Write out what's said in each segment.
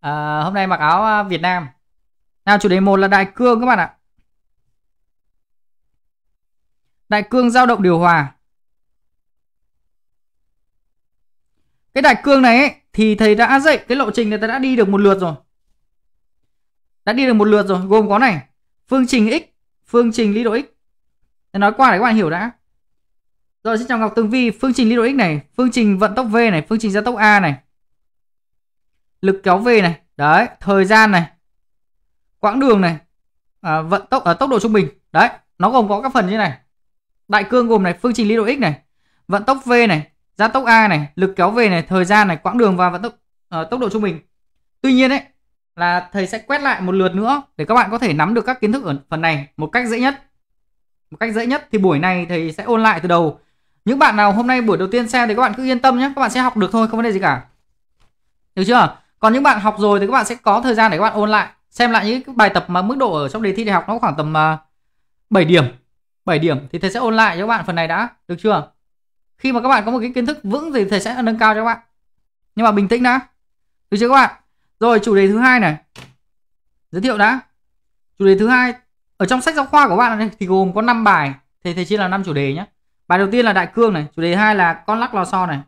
à, hôm nay mặc áo à, Việt Nam nào chủ đề một là đại cương các bạn ạ đại cương dao động điều hòa cái đại cương này ấy, thì thầy đã dạy cái lộ trình này thầy đã đi được một lượt rồi đã đi được một lượt rồi gồm có này phương trình x phương trình lý độ x thầy nói qua để các bạn hiểu đã rồi xin chào Ngọc Tường Vi phương trình lý độ x này phương trình vận tốc v này phương trình gia tốc a này lực kéo về này đấy thời gian này quãng đường này à, vận tốc ở à, tốc độ trung bình đấy nó gồm có các phần như này đại cương gồm này phương trình lý độ x này vận tốc v này gia tốc a này lực kéo về này thời gian này quãng đường và vận tốc à, tốc độ trung bình tuy nhiên đấy là thầy sẽ quét lại một lượt nữa để các bạn có thể nắm được các kiến thức ở phần này một cách dễ nhất một cách dễ nhất thì buổi này thầy sẽ ôn lại từ đầu những bạn nào hôm nay buổi đầu tiên xem thì các bạn cứ yên tâm nhé các bạn sẽ học được thôi không vấn đề gì cả được chưa còn những bạn học rồi thì các bạn sẽ có thời gian để các bạn ôn lại xem lại những cái bài tập mà mức độ ở trong đề thi đại học nó khoảng tầm uh, à, 7 điểm 7 điểm thì thầy sẽ ôn lại cho các bạn phần này đã được chưa khi mà các bạn có một cái kiến thức vững thì thầy sẽ nâng cao cho các bạn nhưng mà bình tĩnh đã được chưa các bạn rồi chủ đề thứ hai này giới thiệu đã chủ đề thứ hai ở trong sách giáo khoa của bạn thì gồm có 5 bài thì thầy chia là 5 chủ đề nhé bài đầu tiên là đại cương này chủ đề hai là con lắc lò xo này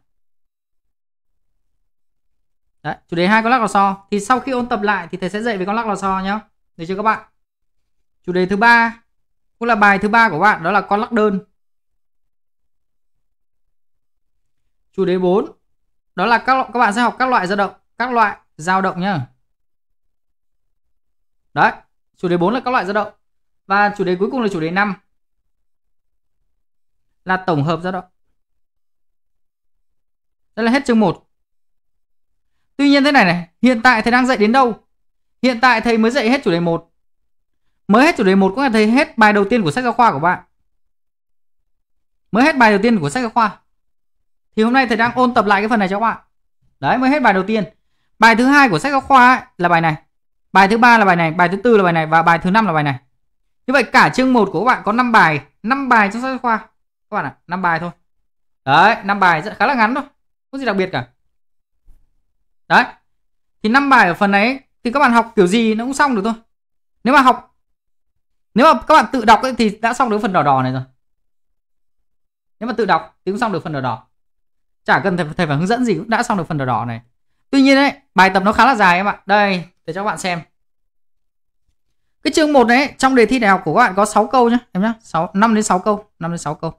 Đấy, chủ đề hai con lắc lò xo. Thì sau khi ôn tập lại thì thầy sẽ dạy về con lắc lò xo nhá. Được chưa các bạn? Chủ đề thứ ba cũng là bài thứ ba của bạn đó là con lắc đơn. Chủ đề 4 đó là các các bạn sẽ học các loại dao động, các loại dao động nhá. Đấy, chủ đề 4 là các loại dao động. Và chủ đề cuối cùng là chủ đề 5 là tổng hợp dao động. Đây là hết chương 1. Tuy nhiên thế này này, hiện tại thầy đang dạy đến đâu? Hiện tại thầy mới dạy hết chủ đề 1. Mới hết chủ đề 1 cũng là thầy hết bài đầu tiên của sách giáo khoa của bạn. Mới hết bài đầu tiên của sách giáo khoa. Thì hôm nay thầy đang ôn tập lại cái phần này cho các bạn. Đấy, mới hết bài đầu tiên. Bài thứ hai của sách giáo khoa ấy, là bài này. Bài thứ ba là bài này, bài thứ tư là bài này và bài thứ năm là bài này. Như vậy cả chương 1 của các bạn có 5 bài, 5 bài trong sách giáo khoa. Các bạn ạ, à, 5 bài thôi. Đấy, 5 bài rất khá là ngắn thôi. Không gì đặc biệt cả đấy thì năm bài ở phần này thì các bạn học kiểu gì nó cũng xong được thôi nếu mà học nếu mà các bạn tự đọc ấy, thì đã xong được phần đỏ đỏ này rồi nếu mà tự đọc thì cũng xong được phần đỏ đỏ chả cần thầy, thầy phải hướng dẫn gì cũng đã xong được phần đỏ đỏ này tuy nhiên đấy bài tập nó khá là dài em ạ đây để cho các bạn xem cái chương 1 đấy trong đề thi đại học của các bạn có 6 câu nhá em nhá 6 5 đến 6 câu 5 đến 6 câu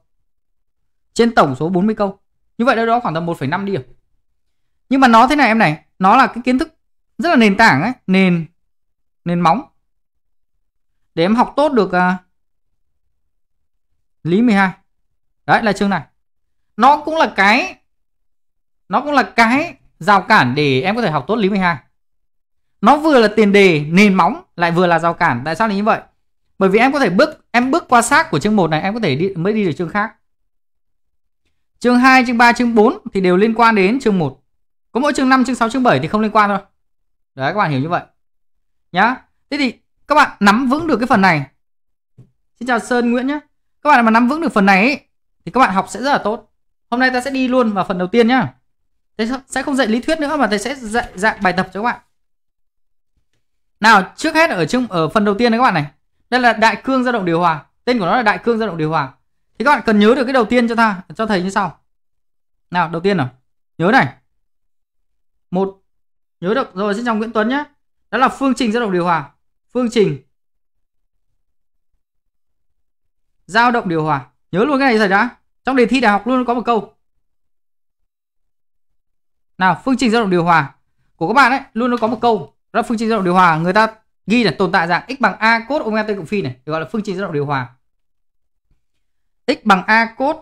trên tổng số 40 câu như vậy đâu đó khoảng tầm 1,5 điểm nhưng mà nó thế này em này nó là cái kiến thức rất là nền tảng ấy nền nền móng để em học tốt được uh, lý 12 đấy là chương này nó cũng là cái nó cũng là cái rào cản để em có thể học tốt lý 12 nó vừa là tiền đề nền móng lại vừa là rào cản tại sao lại như vậy bởi vì em có thể bước em bước qua xác của chương 1 này em có thể đi mới đi được chương khác chương 2 chương 3 chương 4 thì đều liên quan đến chương 1 có mỗi chương 5 chương 6 chương 7 thì không liên quan thôi đấy các bạn hiểu như vậy nhá thế thì các bạn nắm vững được cái phần này xin chào Sơn Nguyễn nhé các bạn mà nắm vững được phần này ấy, thì các bạn học sẽ rất là tốt hôm nay ta sẽ đi luôn vào phần đầu tiên nhá thầy sẽ không dạy lý thuyết nữa mà thầy sẽ dạy dạng bài tập cho các bạn nào trước hết ở trong ở phần đầu tiên đấy các bạn này đây là đại cương dao động điều hòa tên của nó là đại cương dao động điều hòa thì các bạn cần nhớ được cái đầu tiên cho ta cho thầy như sau nào đầu tiên nào nhớ này một nhớ được rồi xin chào Nguyễn Tuấn nhé đó là phương trình dao động điều hòa phương trình dao động điều hòa nhớ luôn cái này rồi đã trong đề thi đại học luôn có một câu nào phương trình dao động điều hòa của các bạn ấy luôn nó có một câu đó là phương trình dao động điều hòa người ta ghi là tồn tại dạng x bằng a cos omega t cộng phi này được gọi là phương trình dao động điều hòa x bằng a cos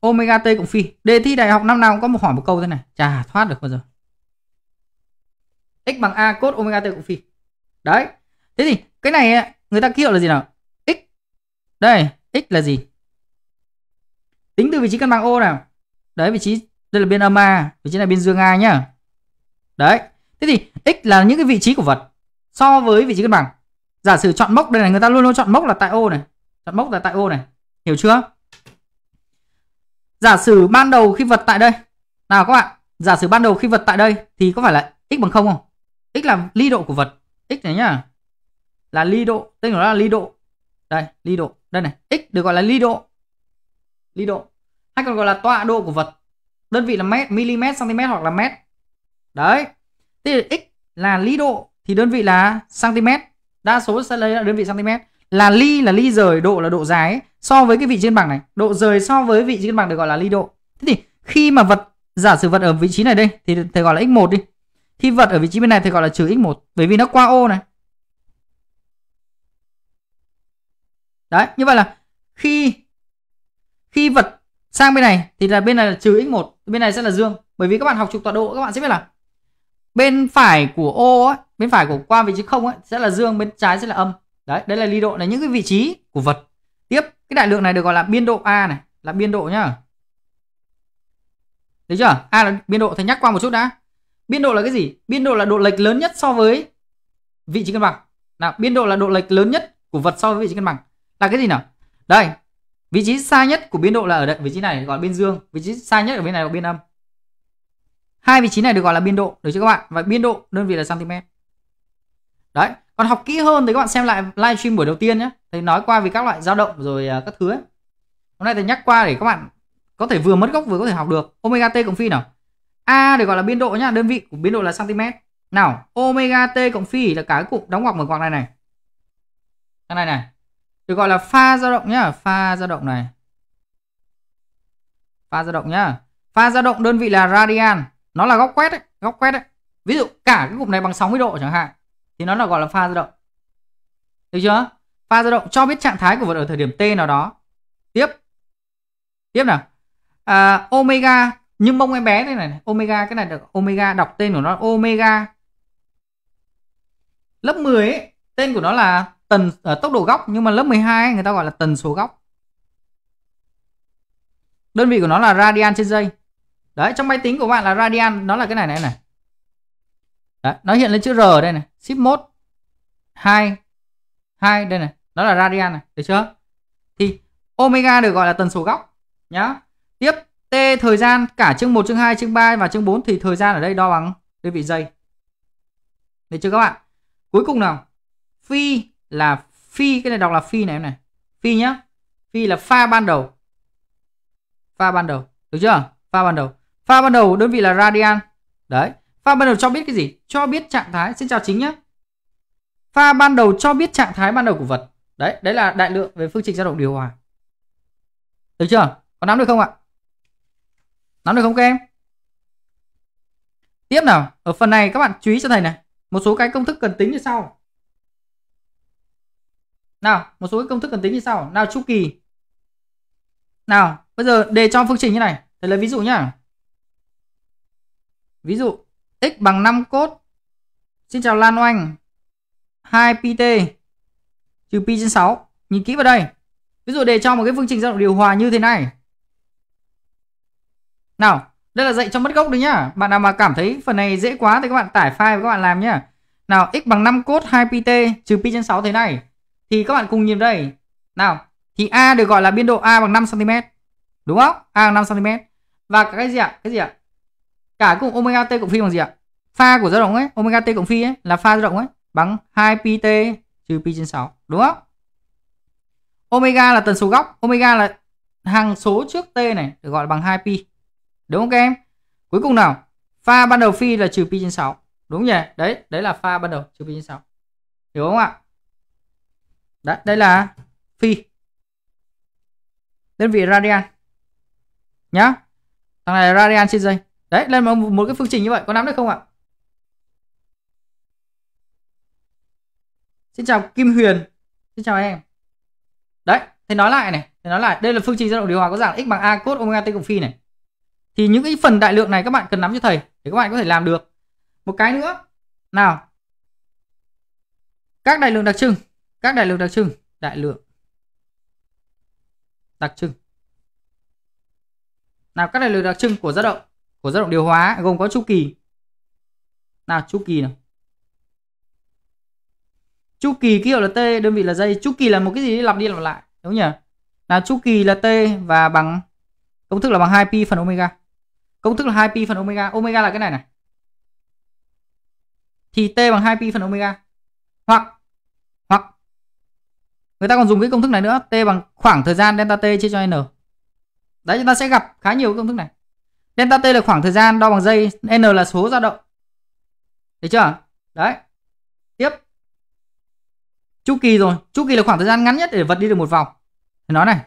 omega t cộng phi đề thi đại học năm nào cũng có một hỏi một câu thế này chả thoát được bao giờ x bằng a cos omega t cộng phi đấy thế thì cái này người ta ký là gì nào x đây x là gì tính từ vị trí cân bằng ô nào đấy vị trí đây là biên âm a vị trí này biên dương a nhá đấy thế thì x là những cái vị trí của vật so với vị trí cân bằng giả sử chọn mốc đây này người ta luôn luôn chọn mốc là tại ô này chọn mốc là tại ô này hiểu chưa giả sử ban đầu khi vật tại đây nào các bạn giả sử ban đầu khi vật tại đây thì có phải là x bằng không không x là ly độ của vật x này nhá là ly độ tên của nó là ly độ đây ly độ đây này x được gọi là ly độ ly độ hay còn gọi là tọa độ của vật đơn vị là mét mm cm hoặc là mét đấy thế thì x là ly độ thì đơn vị là cm đa số sẽ lấy là đơn vị cm là ly là ly rời độ là độ dài so với cái vị trên bảng này độ rời so với vị trên bảng được gọi là ly độ thế thì khi mà vật giả sử vật ở vị trí này đây thì thầy gọi là x1 đi khi vật ở vị trí bên này thì gọi là trừ x1 bởi vì nó qua ô này. Đấy, như vậy là khi khi vật sang bên này thì là bên này là trừ x1, bên này sẽ là dương. Bởi vì các bạn học trục tọa độ các bạn sẽ biết là bên phải của ô ấy, bên phải của qua vị trí không ấy sẽ là dương, bên trái sẽ là âm. Đấy, đấy là ly độ là những cái vị trí của vật. Tiếp, cái đại lượng này được gọi là biên độ A này, là biên độ nhá. Đấy chưa? A là biên độ thầy nhắc qua một chút đã biên độ là cái gì biên độ là độ lệch lớn nhất so với vị trí cân bằng nào biên độ là độ lệch lớn nhất của vật so với vị trí cân bằng là cái gì nào đây vị trí xa nhất của biên độ là ở đây, vị trí này gọi là biên dương vị trí xa nhất ở bên này là biên âm hai vị trí này được gọi là biên độ được chưa các bạn và biên độ đơn vị là cm đấy còn học kỹ hơn thì các bạn xem lại livestream buổi đầu tiên nhé thầy nói qua về các loại dao động rồi à, các thứ ấy hôm nay thầy nhắc qua để các bạn có thể vừa mất gốc vừa có thể học được omega t cộng phi nào A để gọi là biên độ nhá, đơn vị của biên độ là cm. Nào, omega t cộng phi là cái cụm đóng ngoặc mở ngoặc này này. Cái này này. Được gọi là pha dao động nhá, pha dao động này. Pha dao động nhá. Pha dao động đơn vị là radian, nó là góc quét ấy, góc quét ấy. Ví dụ cả cái cụm này bằng 60 độ chẳng hạn thì nó là gọi là pha dao động. Được chưa? Pha dao động cho biết trạng thái của vật ở thời điểm t nào đó. Tiếp. Tiếp nào. À, omega nhưng mông em bé thế này, này omega cái này được omega đọc tên của nó omega lớp 10 ấy, tên của nó là tần ở ờ, tốc độ góc nhưng mà lớp 12 ấy, người ta gọi là tần số góc đơn vị của nó là radian trên giây đấy trong máy tính của bạn là radian nó là cái này này này đấy, nó hiện lên chữ r ở đây này ship mode hai hai đây này nó là radian này được chưa thì omega được gọi là tần số góc nhá tiếp T thời gian cả chương 1, chương 2, chương 3 và chương 4 thì thời gian ở đây đo bằng đơn vị giây. Được chưa các bạn? Cuối cùng nào. Phi là phi cái này đọc là phi này em này. Phi nhá. Phi là pha ban đầu. Pha ban đầu. Được chưa? Pha ban đầu. Pha ban đầu đơn vị là radian. Đấy. Pha ban đầu cho biết cái gì? Cho biết trạng thái. Xin chào chính nhé. Pha ban đầu cho biết trạng thái ban đầu của vật. Đấy, đấy là đại lượng về phương trình dao động điều hòa. Được chưa? Có nắm được không ạ? Nắm được không các em? Tiếp nào, ở phần này các bạn chú ý cho thầy này, một số cái công thức cần tính như sau. Nào, một số cái công thức cần tính như sau. Nào chu kỳ. Nào, bây giờ đề cho phương trình như này, thầy lấy ví dụ nhá. Ví dụ x bằng 5 cốt. Xin chào Lan Oanh. 2pt trừ pi trên 6. Nhìn kỹ vào đây. Ví dụ đề cho một cái phương trình dao động điều hòa như thế này. Nào, đây là dạy cho mất gốc đấy nhá. Bạn nào mà cảm thấy phần này dễ quá thì các bạn tải file và các bạn làm nhá. Nào, x bằng 5 cos 2pt trừ pi trên 6 thế này. Thì các bạn cùng nhìn đây. Nào, thì A được gọi là biên độ A bằng 5 cm. Đúng không? A bằng 5 cm. Và cái gì ạ? Cái gì ạ? Cả cùng omega t cộng phi bằng gì ạ? Pha của dao động ấy, omega t cộng phi ấy là pha dao động ấy bằng 2pt trừ pi trên 6, đúng không? Omega là tần số góc, omega là hằng số trước t này được gọi là bằng 2pi. Đúng không các em? Cuối cùng nào, pha ban đầu phi là trừ pi trên 6. Đúng nhỉ? Đấy, đấy là pha ban đầu trừ pi trên 6. Hiểu không ạ? Đấy, đây là phi. Đơn vị radian. Nhá. Thằng này là radian trên giây. Đấy, lên một, một cái phương trình như vậy có nắm được không ạ? Xin chào Kim Huyền. Xin chào em. Đấy, thầy nói lại này, thầy nói lại, đây là phương trình dao động điều hòa có dạng x bằng a cos omega t cộng phi này thì những cái phần đại lượng này các bạn cần nắm cho thầy để các bạn có thể làm được một cái nữa nào các đại lượng đặc trưng các đại lượng đặc trưng đại lượng đặc trưng nào các đại lượng đặc trưng của dao động của dao động điều hóa gồm có chu kỳ nào chu kỳ nào chu kỳ ký hiệu là t đơn vị là giây chu kỳ là một cái gì lặp đi lặp lại đúng không nhỉ là chu kỳ là t và bằng công thức là bằng 2 pi phần omega công thức là 2 pi phần omega omega là cái này này thì t bằng 2 pi phần omega hoặc hoặc người ta còn dùng cái công thức này nữa t bằng khoảng thời gian delta t chia cho n đấy chúng ta sẽ gặp khá nhiều công thức này delta t là khoảng thời gian đo bằng giây n là số dao động được chưa đấy tiếp chu kỳ rồi chu kỳ là khoảng thời gian ngắn nhất để vật đi được một vòng thì nói này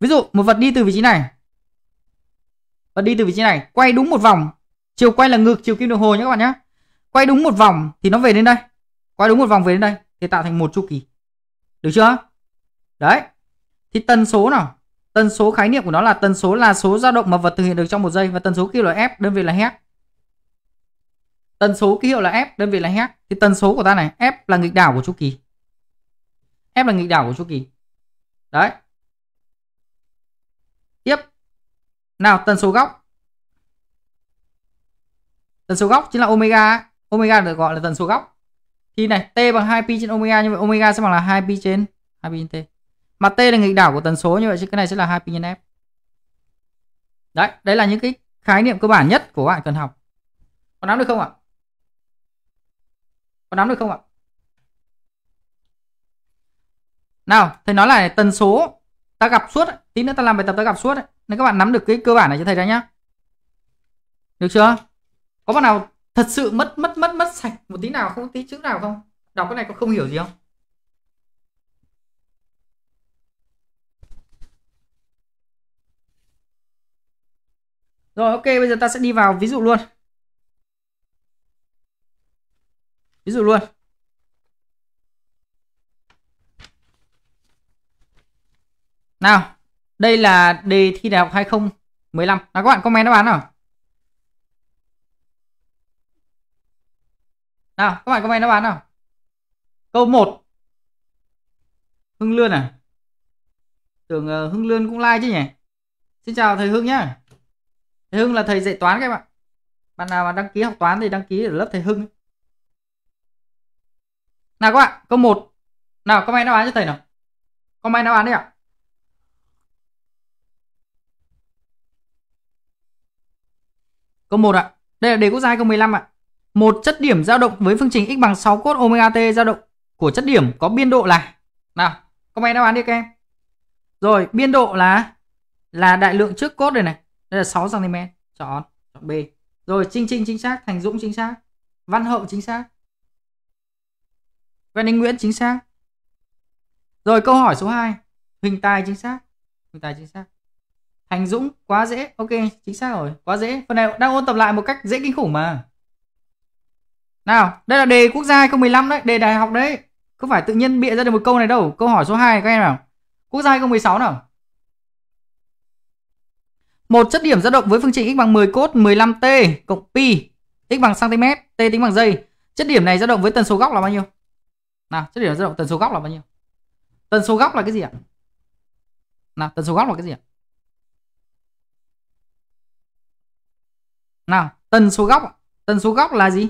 ví dụ một vật đi từ vị trí này và đi từ vị trí này quay đúng một vòng chiều quay là ngược chiều kim đồng hồ nhé các bạn nhé quay đúng một vòng thì nó về đến đây quay đúng một vòng về đến đây thì tạo thành một chu kỳ được chưa đấy thì tần số nào tần số khái niệm của nó là tần số là số dao động mà vật thực hiện được trong một giây và tần số kêu là f đơn vị là hertz tần số ký hiệu là f đơn vị là hertz thì tần số của ta này f là nghịch đảo của chu kỳ f là nghịch đảo của chu kỳ đấy nào tần số góc tần số góc chính là omega omega được gọi là tần số góc thì này t bằng 2 pi trên omega như vậy omega sẽ bằng là 2 pi trên 2 pi trên t mà t là nghịch đảo của tần số như vậy chứ cái này sẽ là 2 pi nhân f đấy đấy là những cái khái niệm cơ bản nhất của bạn cần học có nắm được không ạ có nắm được không ạ nào thầy nói là tần số ta gặp suốt tí nữa ta làm bài tập ta gặp suốt ấy nên các bạn nắm được cái cơ bản này cho thầy ra nhá được chưa có bạn nào thật sự mất mất mất mất sạch một tí nào không tí chữ nào không đọc cái này có không hiểu gì không Rồi ok bây giờ ta sẽ đi vào ví dụ luôn. Ví dụ luôn. Nào. Đây là đề thi đại học 2015. Nào các bạn comment đáp án nào. Nào, các bạn comment đáp án nào. Câu 1. Hưng Lươn à? Tưởng uh, Hưng Lươn cũng like chứ nhỉ? Xin chào thầy Hưng nhá. Thầy Hưng là thầy dạy toán các bạn. Bạn nào mà đăng ký học toán thì đăng ký ở lớp thầy Hưng. Nào các bạn, câu 1. Nào comment đáp án cho thầy nào. Comment đáp án đi ạ. À? Câu 1 ạ. Đây là đề quốc gia 2015 ạ. Một chất điểm dao động với phương trình x bằng 6 cos omega t dao động của chất điểm có biên độ là nào, comment đáp án đi các em. Rồi, biên độ là là đại lượng trước cốt đây này. Đây là 6 cm. Chọn chọn B. Rồi, Trinh Trinh chính xác, Thành Dũng chính xác, Văn Hậu chính xác. Văn Anh Nguyễn chính xác. Rồi câu hỏi số 2, Huỳnh Tài chính xác. Huỳnh Tài chính xác anh Dũng quá dễ. Ok, chính xác rồi. Quá dễ. Phần này đang ôn tập lại một cách dễ kinh khủng mà. Nào, đây là đề quốc gia 2015 đấy, đề đại học đấy. Không phải tự nhiên bịa ra được một câu này đâu. Câu hỏi số 2 các em nào. Quốc gia 2016 nào. Một chất điểm dao động với phương trình x bằng 10 cốt 15t cộng pi x bằng cm, t tính bằng giây. Chất điểm này dao động với tần số góc là bao nhiêu? Nào, chất điểm dao động tần số góc là bao nhiêu? Tần số góc là cái gì ạ? Nào, tần số góc là cái gì ạ? nào tần số góc tần số góc là gì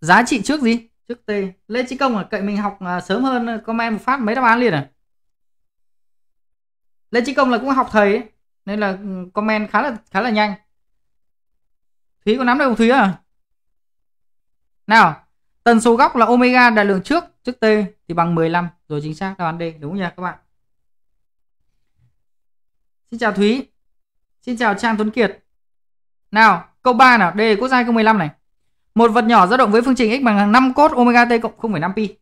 giá trị trước gì trước t lê trí công là cậy mình học à, sớm hơn à, comment một phát mấy đáp án liền à lê trí công là cũng học thầy ấy, nên là ừ, comment khá là khá là nhanh thúy có nắm được không thúy à nào tần số góc là omega đại lượng trước trước t thì bằng 15 rồi chính xác đáp án d đúng nha các bạn xin chào thúy xin chào trang tuấn kiệt nào, câu 3 nào, đề quốc gia câu 15 này. Một vật nhỏ dao động với phương trình x bằng 5 cos omega t cộng 0,5 pi.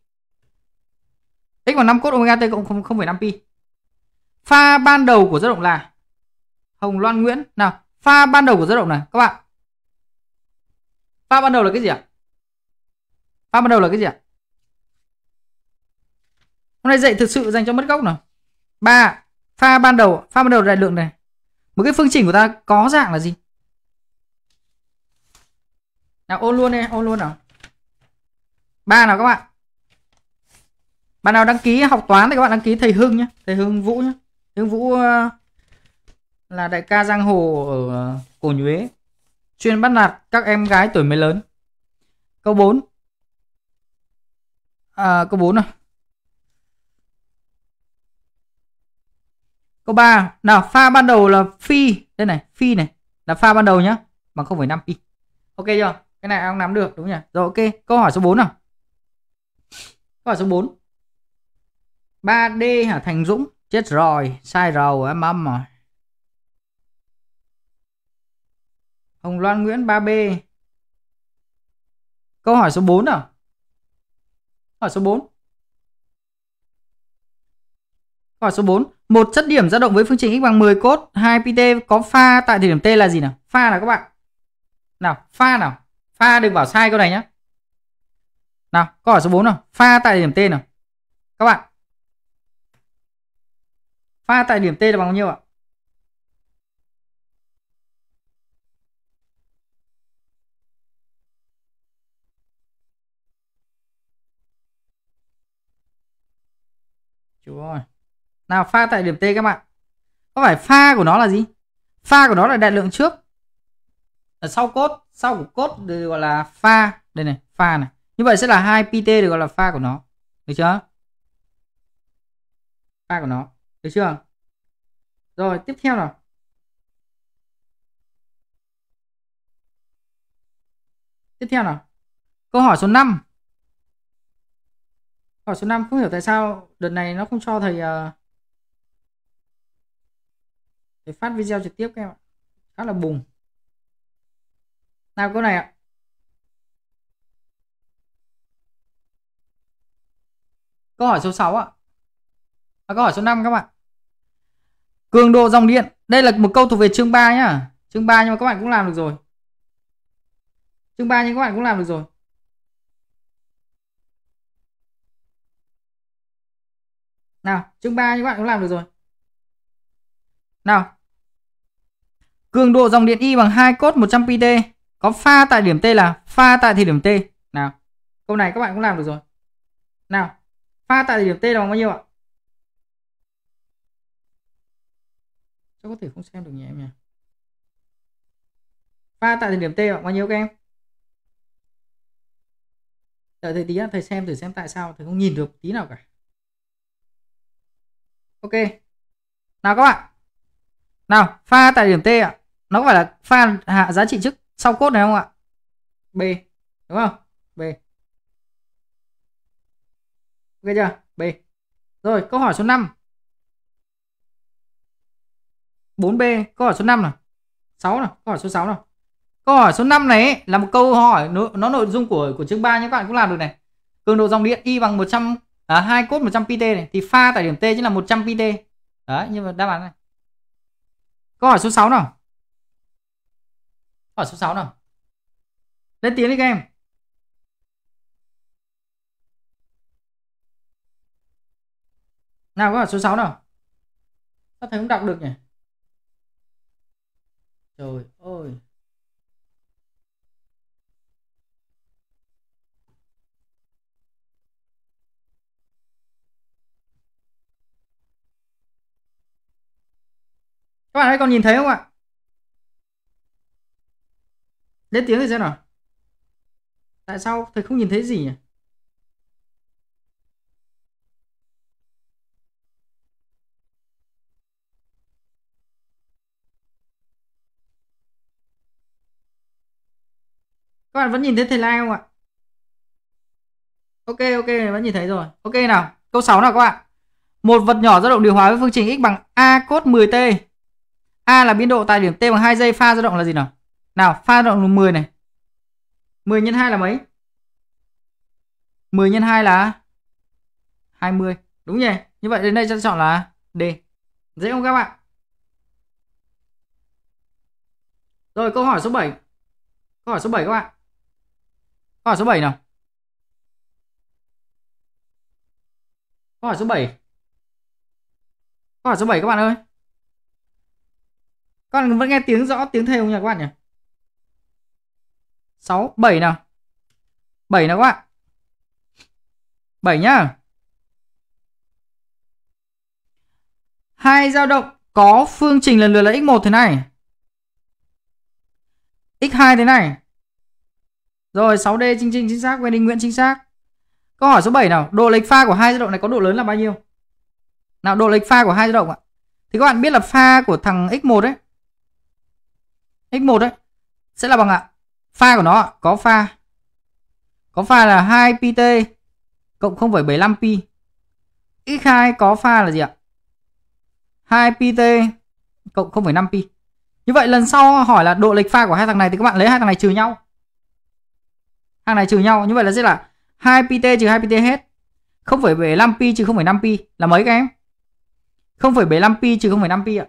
x bằng 5 cos omega t cộng 0,5 pi. Pha ban đầu của dao động là Hồng Loan Nguyễn. Nào, pha ban đầu của dao động này các bạn. Pha ban đầu là cái gì ạ? À? Pha ban đầu là cái gì ạ? Hôm nay dạy thực sự dành cho mất gốc nào. 3. Pha ban đầu, pha ban đầu đại lượng này. Một cái phương trình của ta có dạng là gì? nào ôn luôn đi ôn luôn nào ba nào các bạn bạn nào đăng ký học toán thì các bạn đăng ký thầy hưng nhé thầy hưng vũ nhé hưng vũ ờ, là đại ca giang hồ ở cổ nhuế chuyên bắt nạt các em gái tuổi mới lớn câu 4 à, câu 4 này câu 3 nào pha ban đầu là phi đây này phi này là pha ban đầu nhá bằng 0,5 pi ok chưa cái này ông nắm được đúng nhỉ rồi ok câu hỏi số 4 nào câu hỏi số 4 3D hả Thành Dũng chết rồi sai rầu em âm rồi Hồng Loan Nguyễn 3B câu hỏi số 4 nào hỏi số 4 Câu số 4. Một chất điểm dao động với phương trình x bằng 10 cốt 2pt có pha tại thời điểm t là gì nào? Pha nào các bạn? Nào, pha nào pha đừng bảo sai câu này nhé nào câu hỏi số 4 nào pha tại điểm t nào các bạn pha tại điểm t là bằng bao nhiêu ạ Chúa ơi. Nào pha tại điểm T các bạn. Có phải pha của nó là gì? Pha của nó là đại lượng trước. Ở sau cốt sau của cốt được gọi là pha đây này pha này như vậy sẽ là hai pt được gọi là pha của nó được chưa pha của nó được chưa rồi tiếp theo nào tiếp theo nào câu hỏi số 5 câu hỏi số 5 không hiểu tại sao đợt này nó không cho thầy uh, thầy phát video trực tiếp các em ạ khá là bùng nào câu này ạ câu hỏi số 6 ạ à, câu hỏi số 5 các bạn cường độ dòng điện đây là một câu thuộc về chương 3 nhá chương 3 nhưng mà các bạn cũng làm được rồi chương 3 nhưng các bạn cũng làm được rồi nào chương 3 nhưng các bạn cũng làm được rồi nào cường độ dòng điện Y bằng 2 cos 100 pd có pha tại điểm T là pha tại thời điểm T nào câu này các bạn cũng làm được rồi nào pha tại thời điểm T là bao nhiêu ạ Chắc có thể không xem được nhỉ em nhỉ pha tại thời điểm T là bao nhiêu các em đợi thầy tí nữa, thầy xem thử xem tại sao thầy không nhìn được tí nào cả ok nào các bạn nào pha tại điểm T ạ nó phải là pha hạ giá trị trước sau cốt này không ạ b đúng không b ok chưa b rồi câu hỏi số 5 4B câu hỏi số 5 này 6 này câu hỏi số 6 này câu hỏi số 5 này là một câu hỏi nó, nó nội dung của của chương 3 nhé các bạn cũng làm được này cường độ dòng điện y bằng 100 à, 2 cốt 100 pt này thì pha tại điểm T chính là 100 pt đấy nhưng mà đáp án này câu hỏi số 6 nào Hỏi số 6 nào. Lên tiếng đi các em. Nào có hỏi số 6 nào. Sao thầy không đọc được nhỉ? Trời ơi. Các bạn ơi còn nhìn thấy không ạ? lên tiếng thì xem nào tại sao thầy không nhìn thấy gì nhỉ các bạn vẫn nhìn thấy thầy lai không ạ ok ok vẫn nhìn thấy rồi ok nào câu 6 nào các bạn một vật nhỏ dao động điều hòa với phương trình x bằng a cos 10t a là biên độ tại điểm t bằng 2 giây pha dao động là gì nào nào, pha rộng là 10 này. 10 nhân 2 là mấy? 10 nhân 2 là 20. Đúng nhỉ? Như vậy đến đây ta chọn là D. Dễ không các bạn? Rồi câu hỏi số 7. Câu hỏi số 7 các bạn. Câu hỏi số 7 nào. Câu hỏi số 7. Câu hỏi số 7 các bạn ơi. Con vẫn nghe tiếng rõ tiếng thầy không nhỉ các bạn nhỉ? 6, 7 nào. 7 nào các bạn. 7 nhá. Hai dao động có phương trình lần lượt là x1 thế này. x2 thế này. Rồi 6D chính trình chính xác, quen định Nguyễn chính xác. Câu hỏi số 7 nào, độ lệch pha của hai dao động này có độ lớn là bao nhiêu? Nào độ lệch pha của hai dao động ạ. Thì các bạn biết là pha của thằng x1 đấy. x1 đấy sẽ là bằng ạ pha của nó có pha có pha là 2 pt cộng 0,75 pi x2 có pha là gì ạ 2 pt cộng 0,5 pi như vậy lần sau hỏi là độ lệch pha của hai thằng này thì các bạn lấy hai thằng này trừ nhau thằng này trừ nhau như vậy là sẽ là 2 pt trừ 2 pt hết 0,75 pi trừ 0,5 pi là mấy các em 0,75 pi trừ 0,5 pi ạ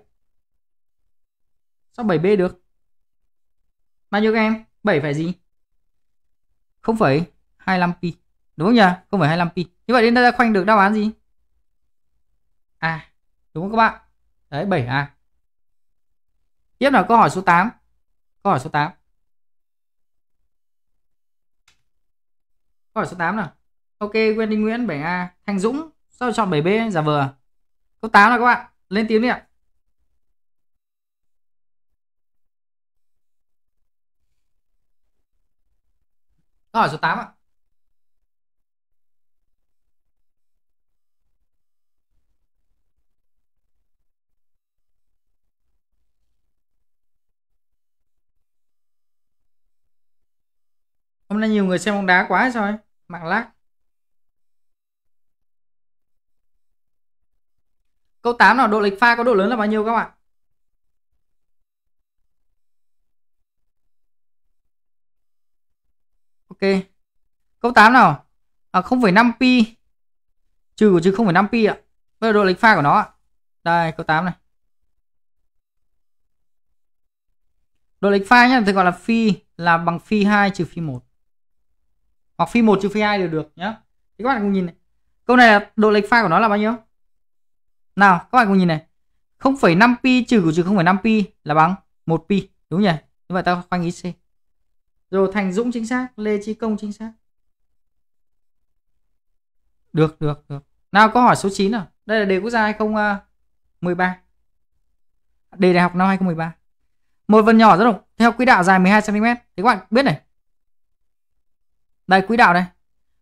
sao 7b được bao nhiêu các em 7 phải gì? 0,25pi. Đúng không nhỉ? 0,25pi. Như vậy chúng ta khoanh được đáp án gì? A. À, đúng không các bạn? Đấy 7A. À. Tiếp là câu hỏi số 8. Câu hỏi số 8. Câu hỏi số 8 nào. Ok, Quên Đinh Nguyễn 7A, Thanh Dũng, sao chọn 7B giả vờ. Câu 8 là các bạn, lên tiếng đi ạ. Câu hỏi số 8 ạ. Hôm nay nhiều người xem bóng đá quá hay sao ấy? Mạng lag. Câu 8 là độ lệch pha có độ lớn là bao nhiêu các bạn? ok câu 8 nào à, 0,5 pi trừ của trừ 0,5 pi ạ bây giờ độ lệch pha của nó ạ đây câu 8 này độ lệch pha nhé thì gọi là phi là bằng phi 2 trừ phi 1 hoặc phi 1 trừ phi 2 đều được nhé thì các bạn cùng nhìn này câu này là độ lệch pha của nó là bao nhiêu nào các bạn cùng nhìn này 0,5 pi trừ của trừ 0,5 pi là bằng 1 pi đúng nhỉ như vậy ta khoanh ý c rồi Thành Dũng chính xác Lê Trí Công chính xác được được được nào có hỏi số 9 nào đây là đề quốc gia 2013 à, đề đại học năm 2013 một vần nhỏ rất đồng theo quỹ đạo dài 12 cm thì các bạn biết này đây quỹ đạo này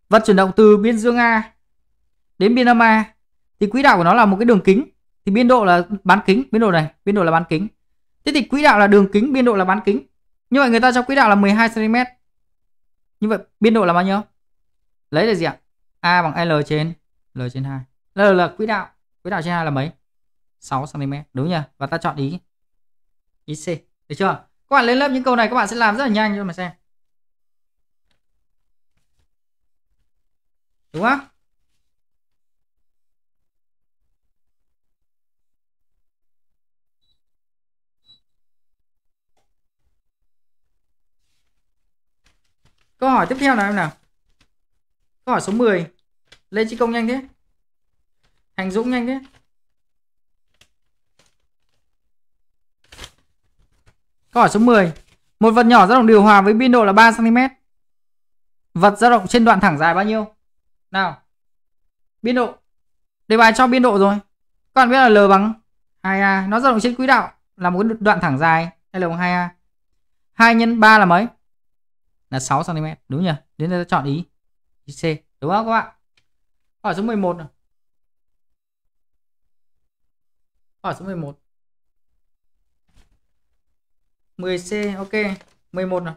vật chuyển động từ biên dương A đến biên âm A thì quỹ đạo của nó là một cái đường kính thì biên độ là bán kính biên độ này biên độ là bán kính thế thì quỹ đạo là đường kính biên độ là bán kính như vậy người ta cho quỹ đạo là 12 cm. Như vậy biên độ là bao nhiêu? Lấy là gì ạ? A bằng L trên L trên 2. L là quỹ đạo, quỹ đạo trên 2 là mấy? 6 cm, đúng nhỉ? Và ta chọn ý ý C, được chưa? Các bạn lên lớp những câu này các bạn sẽ làm rất là nhanh cho mà xem. Đúng không? Câu hỏi tiếp theo là em nào. Câu hỏi số 10. Lê Chi Công nhanh thế. Hành Dũng nhanh thế. Câu hỏi số 10. Một vật nhỏ dao động điều hòa với biên độ là 3 cm. Vật dao động trên đoạn thẳng dài bao nhiêu? Nào. Biên độ. Đề bài cho biên độ rồi. Các bạn biết là L bằng 2A, nó dao động trên quỹ đạo là một đoạn thẳng dài L bằng 2A. 2 nhân 3 là mấy? là 6 cm đúng nhỉ đến đây ta chọn ý, ý C đúng không các bạn hỏi số 11 nào. hỏi số 11 10C ok 11 nào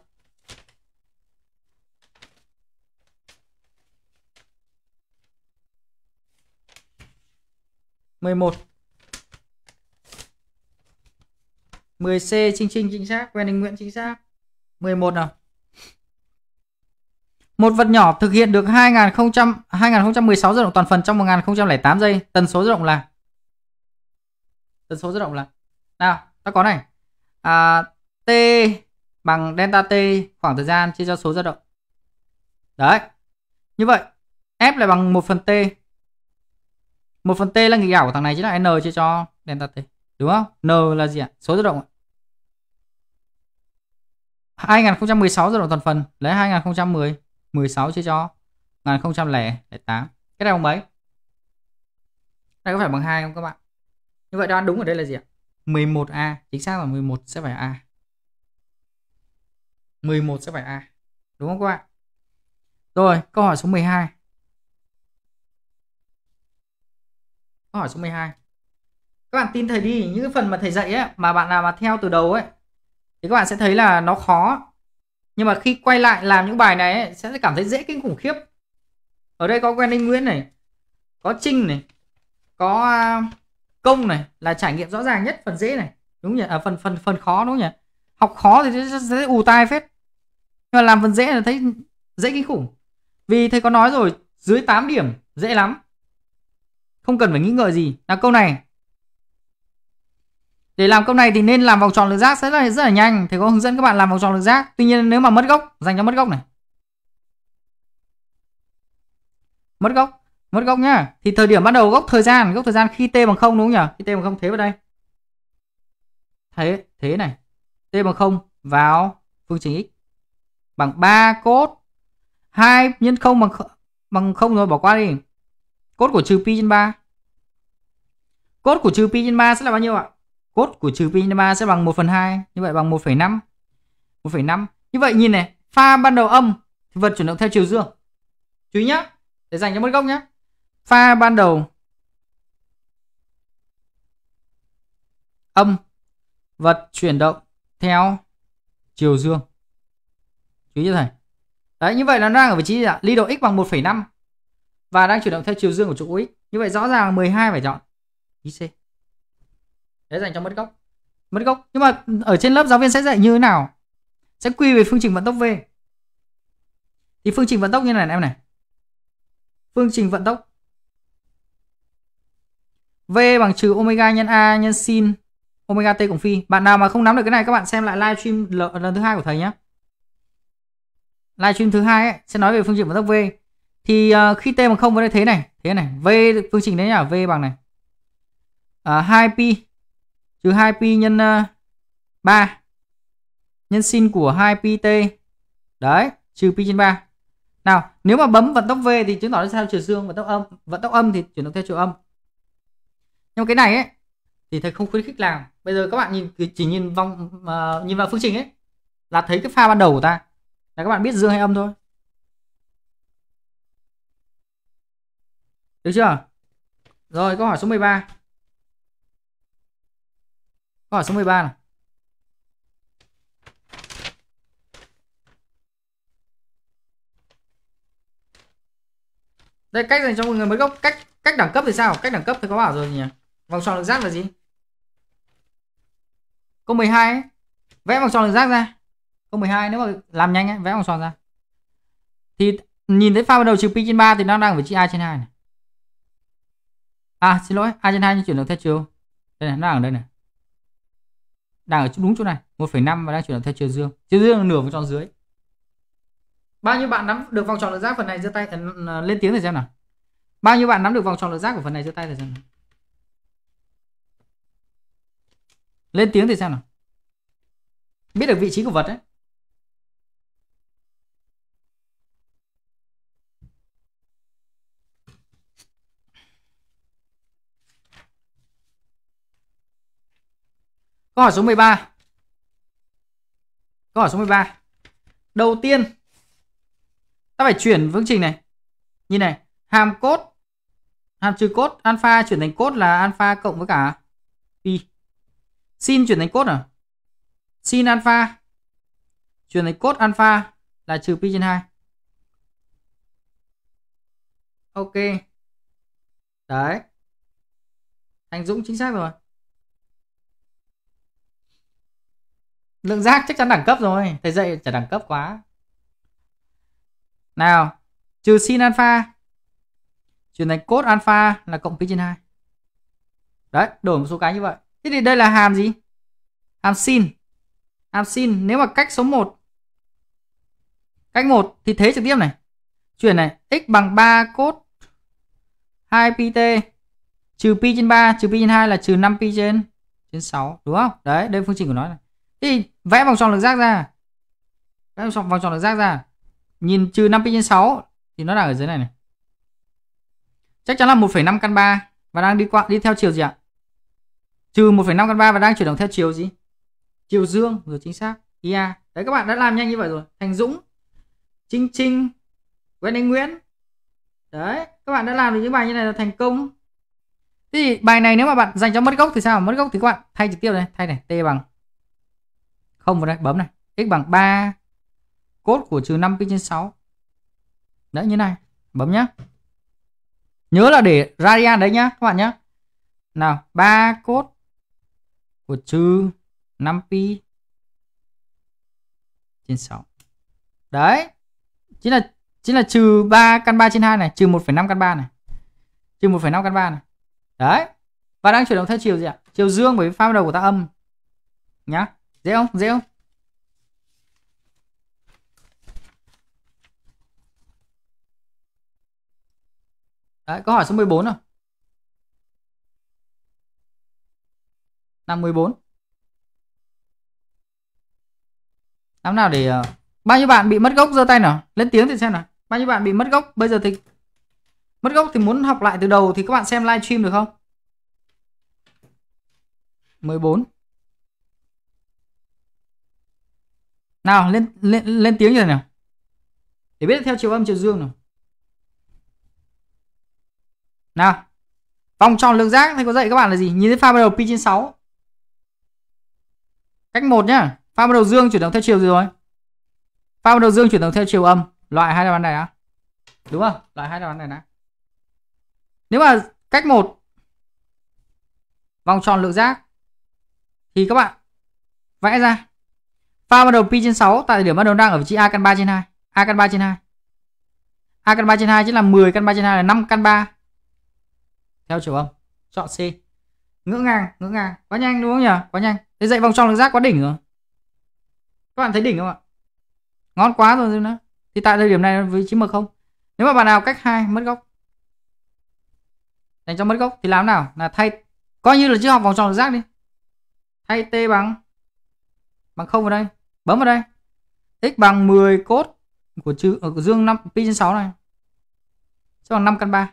mười một mười c Trinh Trinh chính xác, Quen Đình Nguyễn chính xác. mười một nào. Một vật nhỏ thực hiện được 2000, 2016 dao động toàn phần trong 1008 giây. Tần số dao động là tần số dao động là nào ta có này à, t bằng delta t khoảng thời gian chia cho số dao động đấy như vậy f là bằng 1 phần t 1 phần t là nghịch ảo của thằng này chứ là n chia cho delta t đúng không n là gì ạ số dao động 2016 dao động toàn phần lấy 2010 16 chia cho 1008. Cái này bằng mấy? đây có phải bằng 2 không các bạn? Như vậy đoán đúng ở đây là gì ạ? 11A, chính xác là 11 sẽ phải A. 11 sẽ phải A. Đúng không các bạn? Rồi, câu hỏi số 12. Câu hỏi số 12. Các bạn tin thầy đi, những cái phần mà thầy dạy ấy mà bạn nào mà theo từ đầu ấy thì các bạn sẽ thấy là nó khó nhưng mà khi quay lại làm những bài này ấy, sẽ cảm thấy dễ kinh khủng khiếp ở đây có quen anh Nguyễn này có Trinh này có à, công này là trải nghiệm rõ ràng nhất phần dễ này đúng nhỉ à, phần phần phần khó đúng nhỉ học khó thì sẽ ù tai phết nhưng mà làm phần dễ là thấy dễ kinh khủng vì thầy có nói rồi dưới 8 điểm dễ lắm không cần phải nghĩ ngợi gì là câu này để làm câu này thì nên làm vòng tròn lượng giác sẽ là rất là nhanh. Thì có hướng dẫn các bạn làm vòng tròn lượng giác. Tuy nhiên nếu mà mất gốc, dành cho mất gốc này. Mất gốc, mất gốc nhá. Thì thời điểm bắt đầu gốc thời gian, gốc thời gian khi t bằng không đúng không nhỉ? Khi t bằng không thế vào đây. Thế thế này. T bằng không vào phương trình x bằng 3 cốt 2 nhân 0 bằng bằng 0 rồi bỏ qua đi. Cốt của trừ pi trên 3. Cốt của trừ pi trên 3 sẽ là bao nhiêu ạ? cốt của trừ pi nhân 3 sẽ bằng 1 phần 2 như vậy bằng 1,5 1,5 như vậy nhìn này pha ban đầu âm thì vật chuyển động theo chiều dương chú ý nhá để dành cho mất gốc nhá pha ban đầu âm vật chuyển động theo chiều dương chú ý thầy đấy như vậy nó đang ở vị trí là ly độ x bằng 1,5 và đang chuyển động theo chiều dương của trục x như vậy rõ ràng là 12 phải chọn ý C đấy dành cho mất gốc mất gốc nhưng mà ở trên lớp giáo viên sẽ dạy như thế nào sẽ quy về phương trình vận tốc v thì phương trình vận tốc như này em này phương trình vận tốc v bằng trừ omega nhân a nhân sin omega t cộng phi bạn nào mà không nắm được cái này các bạn xem lại livestream stream lần thứ hai của thầy nhé Livestream thứ hai ấy, sẽ nói về phương trình vận tốc v thì uh, khi t bằng không với thế này thế này v phương trình đấy là v bằng này uh, ờ, 2 pi trừ 2pi nhân uh, ờ, 3 nhân sin của 2pt đấy trừ pi trên 3 nào nếu mà bấm vận tốc v thì chứng tỏ nó theo chiều dương vận tốc âm vận tốc âm thì chuyển động theo chiều âm nhưng cái này ấy thì thầy không khuyến khích làm bây giờ các bạn nhìn chỉ nhìn vòng uh, nhìn vào phương trình ấy là thấy cái pha ban đầu của ta là các bạn biết dương hay âm thôi được chưa rồi câu hỏi số 13 Câu hỏi số 13 này. Đây cách dành cho mọi người mới gốc cách cách đẳng cấp thì sao? Cách đẳng cấp thì có bảo rồi nhỉ? Vòng tròn lượng giác là gì? Câu 12 ấy, vẽ vòng tròn lượng giác ra. Câu 12 nếu mà làm nhanh ấy, vẽ vòng tròn ra. Thì nhìn thấy pha ban đầu trừ pi trên 3 thì nó đang ở vị trí a trên 2 này. À xin lỗi, a trên 2 như chuyển lượng theo chiều. Đây này, nó đang ở đây này đang ở đúng chỗ này 1,5 và đang chuyển động theo chiều dương chiều dương là nửa vòng tròn dưới bao nhiêu bạn nắm được vòng tròn lượt giác phần này giơ tay thì ờ, ờ, lên tiếng để xem nào bao nhiêu bạn nắm được vòng tròn lượt giác của phần này giơ tay thì xem nào lên tiếng thì xem nào biết được vị trí của vật đấy Câu hỏi số 13. Câu hỏi số 13. Đầu tiên ta phải chuyển phương trình này. Nhìn này, hàm cốt hàm trừ cốt alpha chuyển thành cốt là alpha cộng với cả pi. Sin chuyển thành cốt à? Sin alpha chuyển thành cốt alpha là trừ pi trên 2. Ok. Đấy. Thành Dũng chính xác rồi. Lượng giác chắc chắn đẳng cấp rồi. Thầy dạy chả đẳng cấp quá. Nào, trừ sin alpha. Chuyển thành cos alpha là cộng pi trên hai Đấy, đổi một số cái như vậy. Thế thì đây là hàm gì? Hàm sin. Hàm sin nếu mà cách số 1 cách một thì thế trực tiếp này. Chuyển này, x bằng 3 cos 2 t trừ pi trên 3, trừ pi trên 2 là trừ 5pi trên trên 6, đúng không? Đấy, đây phương trình của nó này. Ý, vẽ vòng tròn lục giác ra. Vẽ vòng, tròn lục giác ra. Nhìn trừ 5 pi trên 6 thì nó đang ở dưới này này. Chắc chắn là 1,5 căn 3 và đang đi qua đi theo chiều gì ạ? Trừ 1,5 căn 3 và đang chuyển động theo chiều gì? Chiều dương rồi chính xác. Ia. Yeah. Đấy các bạn đã làm nhanh như vậy rồi. Thành Dũng, Trinh Trinh, Nguyễn Anh Nguyễn. Đấy, các bạn đã làm được những bài như này là thành công. thì bài này nếu mà bạn dành cho mất gốc thì sao? Mất gốc thì các bạn thay trực tiếp này, thay này t bằng không vào đây bấm này x bằng 3 cốt của trừ 5 pi trên 6 đấy như này bấm nhá nhớ là để radian đấy nhá các bạn nhá nào 3 cốt của trừ 5 pi trên 6 đấy chính là chính là trừ 3 căn 3 trên 2 này trừ 1,5 căn 3 này trừ 1,5 căn 3 này đấy và đang chuyển động theo chiều gì ạ chiều dương bởi vì pha đầu của ta âm nhá dễ không Đấy, câu hỏi số 14 rồi. Năm 14. Năm nào để ờ, bao nhiêu bạn bị mất gốc giơ tay nào, lên tiếng thì xem nào. Bao nhiêu bạn bị mất gốc? Bây giờ thì mất gốc thì muốn học lại từ đầu thì các bạn xem livestream được không? 14. Nào lên lên lên tiếng như thế nào. Để biết theo chiều âm chiều dương nào. Nào. Vòng tròn lượng giác thầy có dạy các bạn là gì? Nhìn thấy pha bắt đầu pi trên sáu Cách một nhá. Pha bắt đầu dương chuyển động theo chiều gì rồi? Pha bắt đầu dương chuyển động theo chiều âm, loại hai đáp án này á Đúng không? Loại hai đáp án này đã. Nếu mà cách một vòng tròn lượng giác thì các bạn vẽ ra Pha bắt đầu pi trên 6 tại thời điểm bắt đầu đang ở vị trí A căn 3 trên 2. A căn 3 trên 2. A căn 3 trên 2 chính là 10 căn 3 trên 2 là 5 căn 3. Theo chiều âm Chọn C. Ngưỡng ngang, ngưỡng ngang. Quá nhanh đúng không nhỉ? Quá nhanh. Thế dậy vòng tròn lực giác quá đỉnh rồi. Các bạn thấy đỉnh không ạ? Ngon quá rồi nữa. Thì tại thời điểm này vị trí M không. Nếu mà bạn nào cách hai mất góc. Dành cho mất góc thì làm nào? Là thay coi như là chưa học vòng tròn lực giác đi. Thay T bằng bằng không vào đây bấm vào đây x bằng 10 cốt của chữ ở ờ, dương 5 pi trên 6 này sẽ bằng 5 căn 3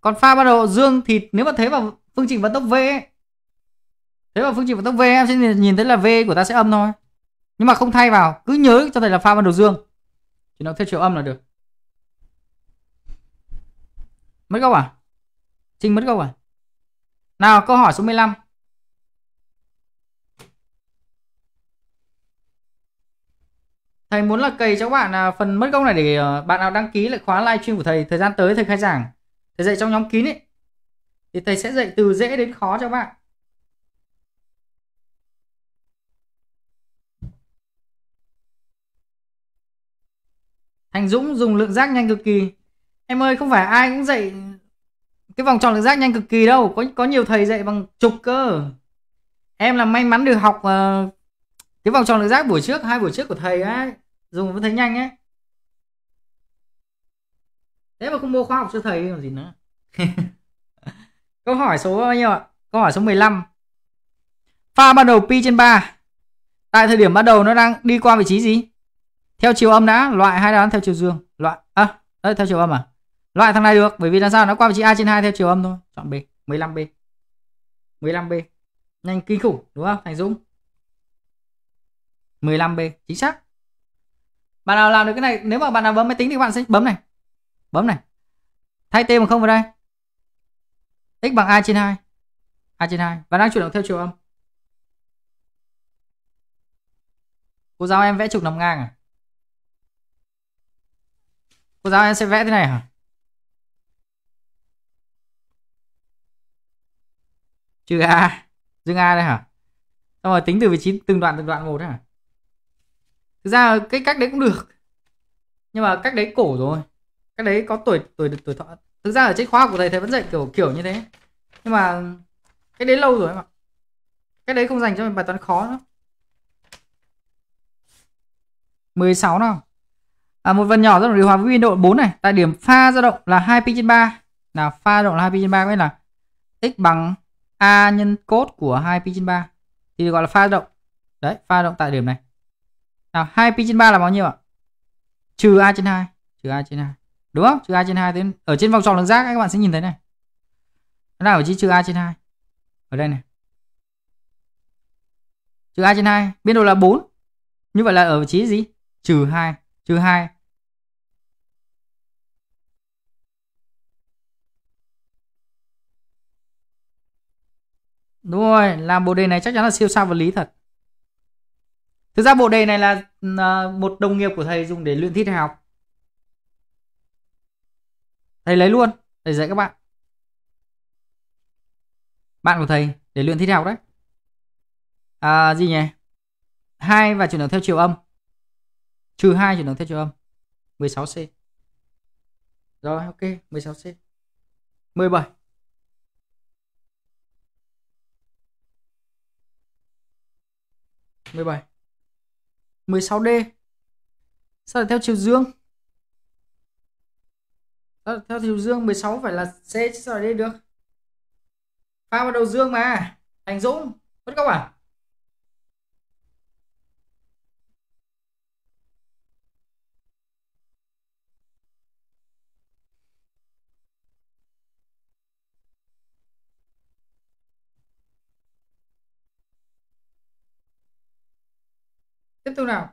còn pha bắt đầu dương thì nếu mà thế vào phương trình vận tốc v ấy, thế vào phương trình vận tốc v em sẽ nhìn thấy là v của ta sẽ âm thôi nhưng mà không thay vào cứ nhớ cho thầy là pha ban đầu dương thì nó theo chiều âm là được mất câu à trinh mất câu à nào câu hỏi số 15 thầy muốn là cày cho các bạn à, phần mất công này để ờ, bạn nào đăng ký lại khóa livestream của thầy thời gian tới thầy khai giảng thầy dạy trong nhóm kín ấy thì thầy sẽ dạy từ dễ đến khó cho các bạn Thành Dũng dùng lượng giác nhanh cực kỳ em ơi không phải ai cũng dạy cái vòng tròn lượng giác nhanh cực kỳ đâu có có nhiều thầy dạy bằng chục cơ em là may mắn được học uh, cái vòng tròn lượng giác buổi trước hai buổi trước của thầy ấy dùng vẫn thấy nhanh ấy thế mà mua khoa học cho thầy còn gì nữa câu hỏi số bao nhiêu ạ câu hỏi số 15 pha ban đầu pi trên 3 tại thời điểm bắt đầu nó đang đi qua vị trí gì theo chiều âm đã loại hai đón theo chiều dương loại à đấy, theo chiều âm à loại thằng này được bởi vì là sao nó qua vị trí a trên 2 theo chiều âm thôi chọn b 15 b 15 b nhanh kinh khủng đúng không thành dũng 15 b chính xác bạn nào làm được cái này nếu mà bạn nào bấm máy tính thì bạn sẽ bấm này bấm này thay t bằng không vào đây x bằng a trên 2 a trên 2 và đang chuyển động theo chiều âm cô giáo em vẽ trục nằm ngang à cô giáo em sẽ vẽ thế này hả trừ a dương a đây hả xong rồi tính từ vị trí từng đoạn từng đoạn một hả thực ra cái cách đấy cũng được nhưng mà cách đấy cổ rồi cách đấy có tuổi tuổi tuổi thọ thực ra ở trên khóa học của thầy thầy vẫn dạy kiểu kiểu như thế nhưng mà cái đấy lâu rồi mà cái đấy không dành cho mình bài toán khó nữa 16 nào à, một phần nhỏ rất là điều hòa với biên độ 4 này tại điểm pha dao động là 2 pi trên 3 là pha dao động là 2 pi trên 3 nghĩa là x bằng a nhân cos của 2 pi trên 3 thì gọi là pha dao động đấy pha dao động tại điểm này nào 2 pi trên 3 là bao nhiêu ạ? Trừ a trên 2, trừ a trên 2. Đúng không? Trừ a trên 2 đến ở trên vòng tròn lăng giác các bạn sẽ nhìn thấy này. Nó là ở chi trừ a trên 2. Ở đây này. Trừ a trên 2, biên độ là 4. Như vậy là ở vị trí gì? Trừ 2, trừ 2 Đúng rồi, làm bộ đề này chắc chắn là siêu sao vật lý thật. Thực ra bộ đề này là à, một đồng nghiệp của thầy dùng để luyện thi đại học. Thầy lấy luôn, thầy dạy các bạn. Bạn của thầy để luyện thi đại học đấy. À, gì nhỉ? hai và chuyển động theo chiều âm. Trừ hai chuyển động theo chiều âm. 16C. Rồi, ok, 16C. 17. mười bảy 16D sao lại theo chiều dương sao theo chiều dương 16 phải là C chứ sao lại D được pha vào đầu dương mà Thành Dũng mất góc à tiếp tục nào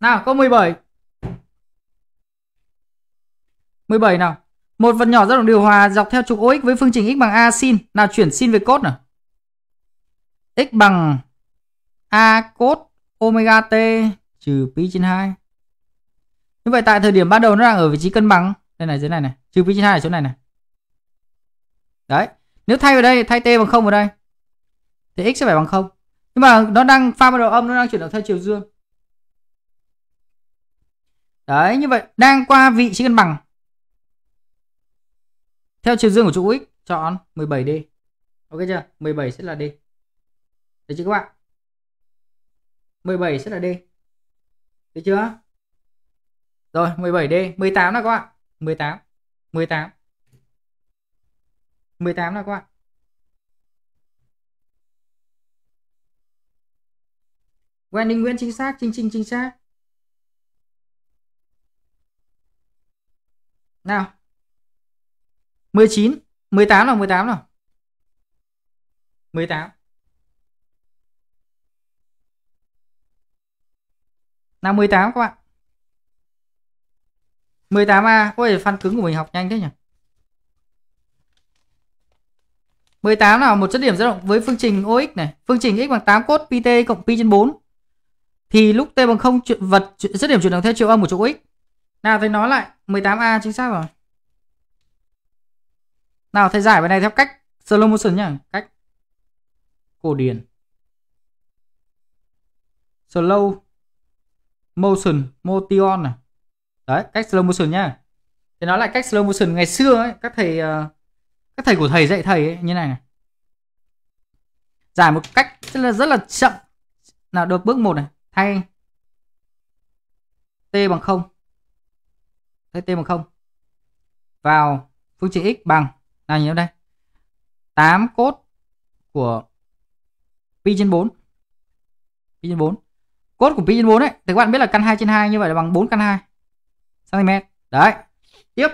Nào câu 17 17 nào. Một vật nhỏ dao động điều hòa dọc theo trục OX với phương trình x bằng a sin. Nào chuyển sin về cos nào. x bằng a cos omega t trừ pi trên 2. Như vậy tại thời điểm ban đầu nó đang ở vị trí cân bằng. Đây này dưới này này, trừ pi trên 2 ở chỗ này này. Đấy. Nếu thay vào đây, thay t bằng 0 vào đây thì x sẽ phải bằng 0. Nhưng mà nó đang pha ban đầu âm nó đang chuyển động theo chiều dương. Đấy, như vậy đang qua vị trí cân bằng theo chiều dương của trụ x chọn 17D. Ok chưa? 17 sẽ là D. Được chưa các bạn? 17 sẽ là D. Được chưa? Rồi, 17D, 18 là các bạn. 18. 18. 18 là các bạn. Quen Đình Nguyễn chính xác, Trinh Trinh chính xác. Nào, 19 18 là 18 nào 18 là 18 các bạn 18A có thể phân cứng của mình học nhanh thế nhỉ 18 là một chất điểm dao động với phương trình OX này phương trình x bằng 8 cos pi t cộng pi trên 4 thì lúc t bằng 0 vật chất điểm chuyển động theo chiều âm của chỗ x nào thì nói lại 18A chính xác rồi nào thầy giải bài này theo cách slow motion nhá, cách cổ điển. Slow motion, motion này. Đấy, cách slow motion nhá. Thì nó lại cách slow motion ngày xưa ấy, các thầy ờ, các thầy của thầy dạy thầy ấy như này này. Giải một cách rất là rất là chậm. Nào được bước 1 này, thay t bằng 0. Thay t bằng 0 vào phương trình x bằng nào nhìn đây. 8 cốt của pi trên 4. Pi trên 4. Cốt của pi trên 4 đấy, thì các bạn biết là căn 2 trên 2 như vậy là bằng 4 căn 2 cm. Đấy. Tiếp.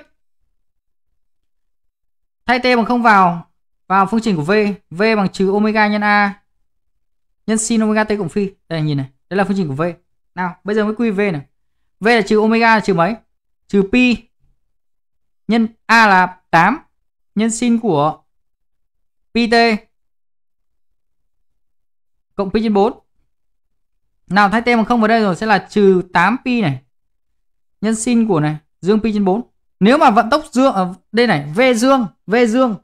Thay t bằng không vào vào phương trình của v, v bằng trừ omega nhân a nhân sin omega t cộng phi. Đây nhìn này, đây là phương trình của v. Nào, bây giờ mới quy v này. V là trừ omega là trừ mấy? Trừ pi nhân a là 8 nhân sin của PT cộng pi trên 4. Nào thay t bằng không vào đây rồi sẽ là trừ 8 pi này. Nhân sin của này dương pi trên 4. Nếu mà vận tốc dương ở ờ, đây này v dương, v dương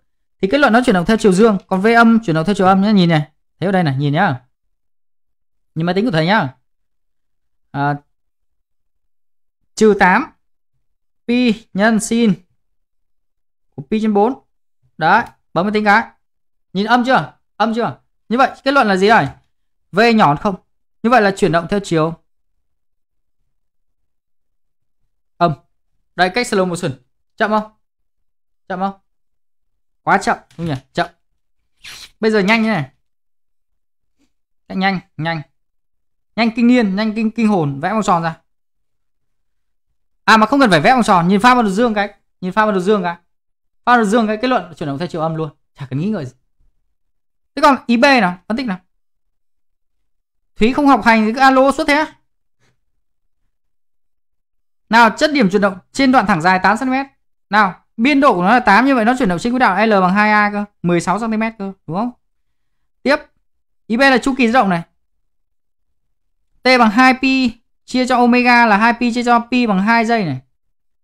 thì kết luận nó chuyển động theo chiều dương, còn v âm chuyển động theo chiều âm nhá, nhìn này. Thấy ở đây này, nhìn nhá. Nhìn máy tính của thầy nhá. À, trừ 8 pi nhân sin của pi trên 4 Đấy, bấm vào tính cái. Nhìn âm chưa? Âm chưa? Như vậy kết luận là gì này? V nhỏ hơn không? Như vậy là chuyển động theo chiều âm. Đây cách slow motion. Chậm không? Chậm không? Quá chậm đúng nhỉ? Chậm. Bây giờ nhanh như này. nhanh, nhanh. Nhanh kinh niên, nhanh kinh kinh hồn, vẽ vòng tròn ra. À mà không cần phải vẽ vòng tròn, nhìn pha vào được dương cái, nhìn pha vào được dương cái phát được dương cái kết luận chuyển động theo chiều âm luôn chả cần nghĩ ngợi gì thế còn ý b nào phân tích nào thúy không học hành thì cứ alo suốt thế nào chất điểm chuyển động trên đoạn thẳng dài 8 cm nào biên độ của nó là 8 như vậy nó chuyển động trên quỹ đạo L bằng 2A cơ 16 cm cơ đúng không tiếp IB là chu kỳ rộng này T bằng 2pi chia cho omega là 2pi chia cho pi bằng 2 giây này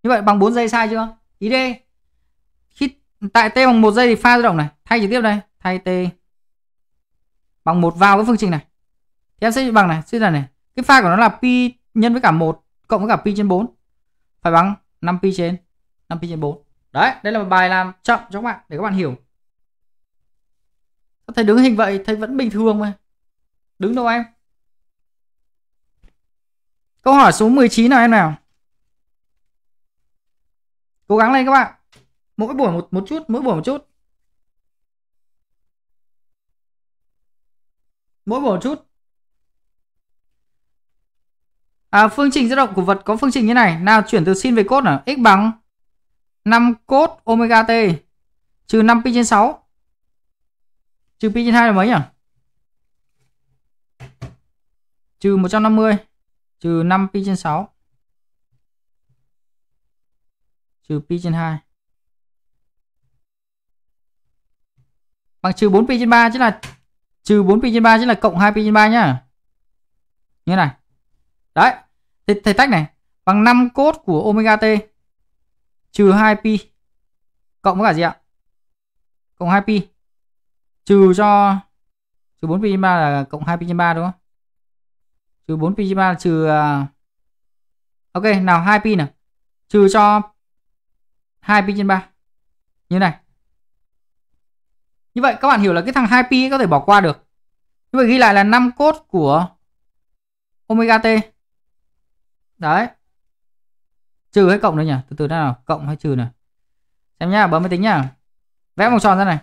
như vậy bằng 4 giây sai chưa ý D tại t bằng một giây thì pha dao động này thay trực tiếp đây thay t bằng một vào cái phương trình này thì em sẽ bằng này suy ra này cái pha của nó là pi nhân với cả một cộng với cả pi trên 4 phải bằng 5 pi trên 5 pi trên 4 đấy đây là một bài làm chậm cho các bạn để các bạn hiểu thầy đứng hình vậy thầy vẫn bình thường mà đứng đâu em câu hỏi số 19 nào em nào cố gắng lên các bạn mỗi buổi một một chút mỗi buổi một chút mỗi buổi một chút à, phương trình dao động của vật có phương trình như này nào chuyển từ sin về cos nào x bằng 5 cos omega t trừ 5 pi trên 6 trừ pi trên 2 là mấy nhỉ trừ 150 trừ 5 pi trên 6 trừ pi trên 2 bằng trừ 4 pi trên 3 chứ là trừ 4 pi trên 3 chứ là cộng 2 pi trên 3 nhá. Như này. Đấy. Thì thầy tách này bằng 5 cốt của omega t trừ 2 pi cộng với cả gì ạ? Cộng 2 pi trừ cho trừ 4 pi trên 3 là cộng 2 pi trên 3 đúng không? Trừ 4 pi trên 3 là trừ à, Ok, nào 2 pi nào. Trừ cho 2 pi trên 3. Như này. Như vậy các bạn hiểu là cái thằng 2pi có thể bỏ qua được. Như vậy ghi lại là 5 cốt của omega t. Đấy. Trừ hay cộng đây nhỉ? Từ từ nào, cộng hay trừ này. Xem nhá, bấm máy tính nhá. Vẽ vòng tròn ra này.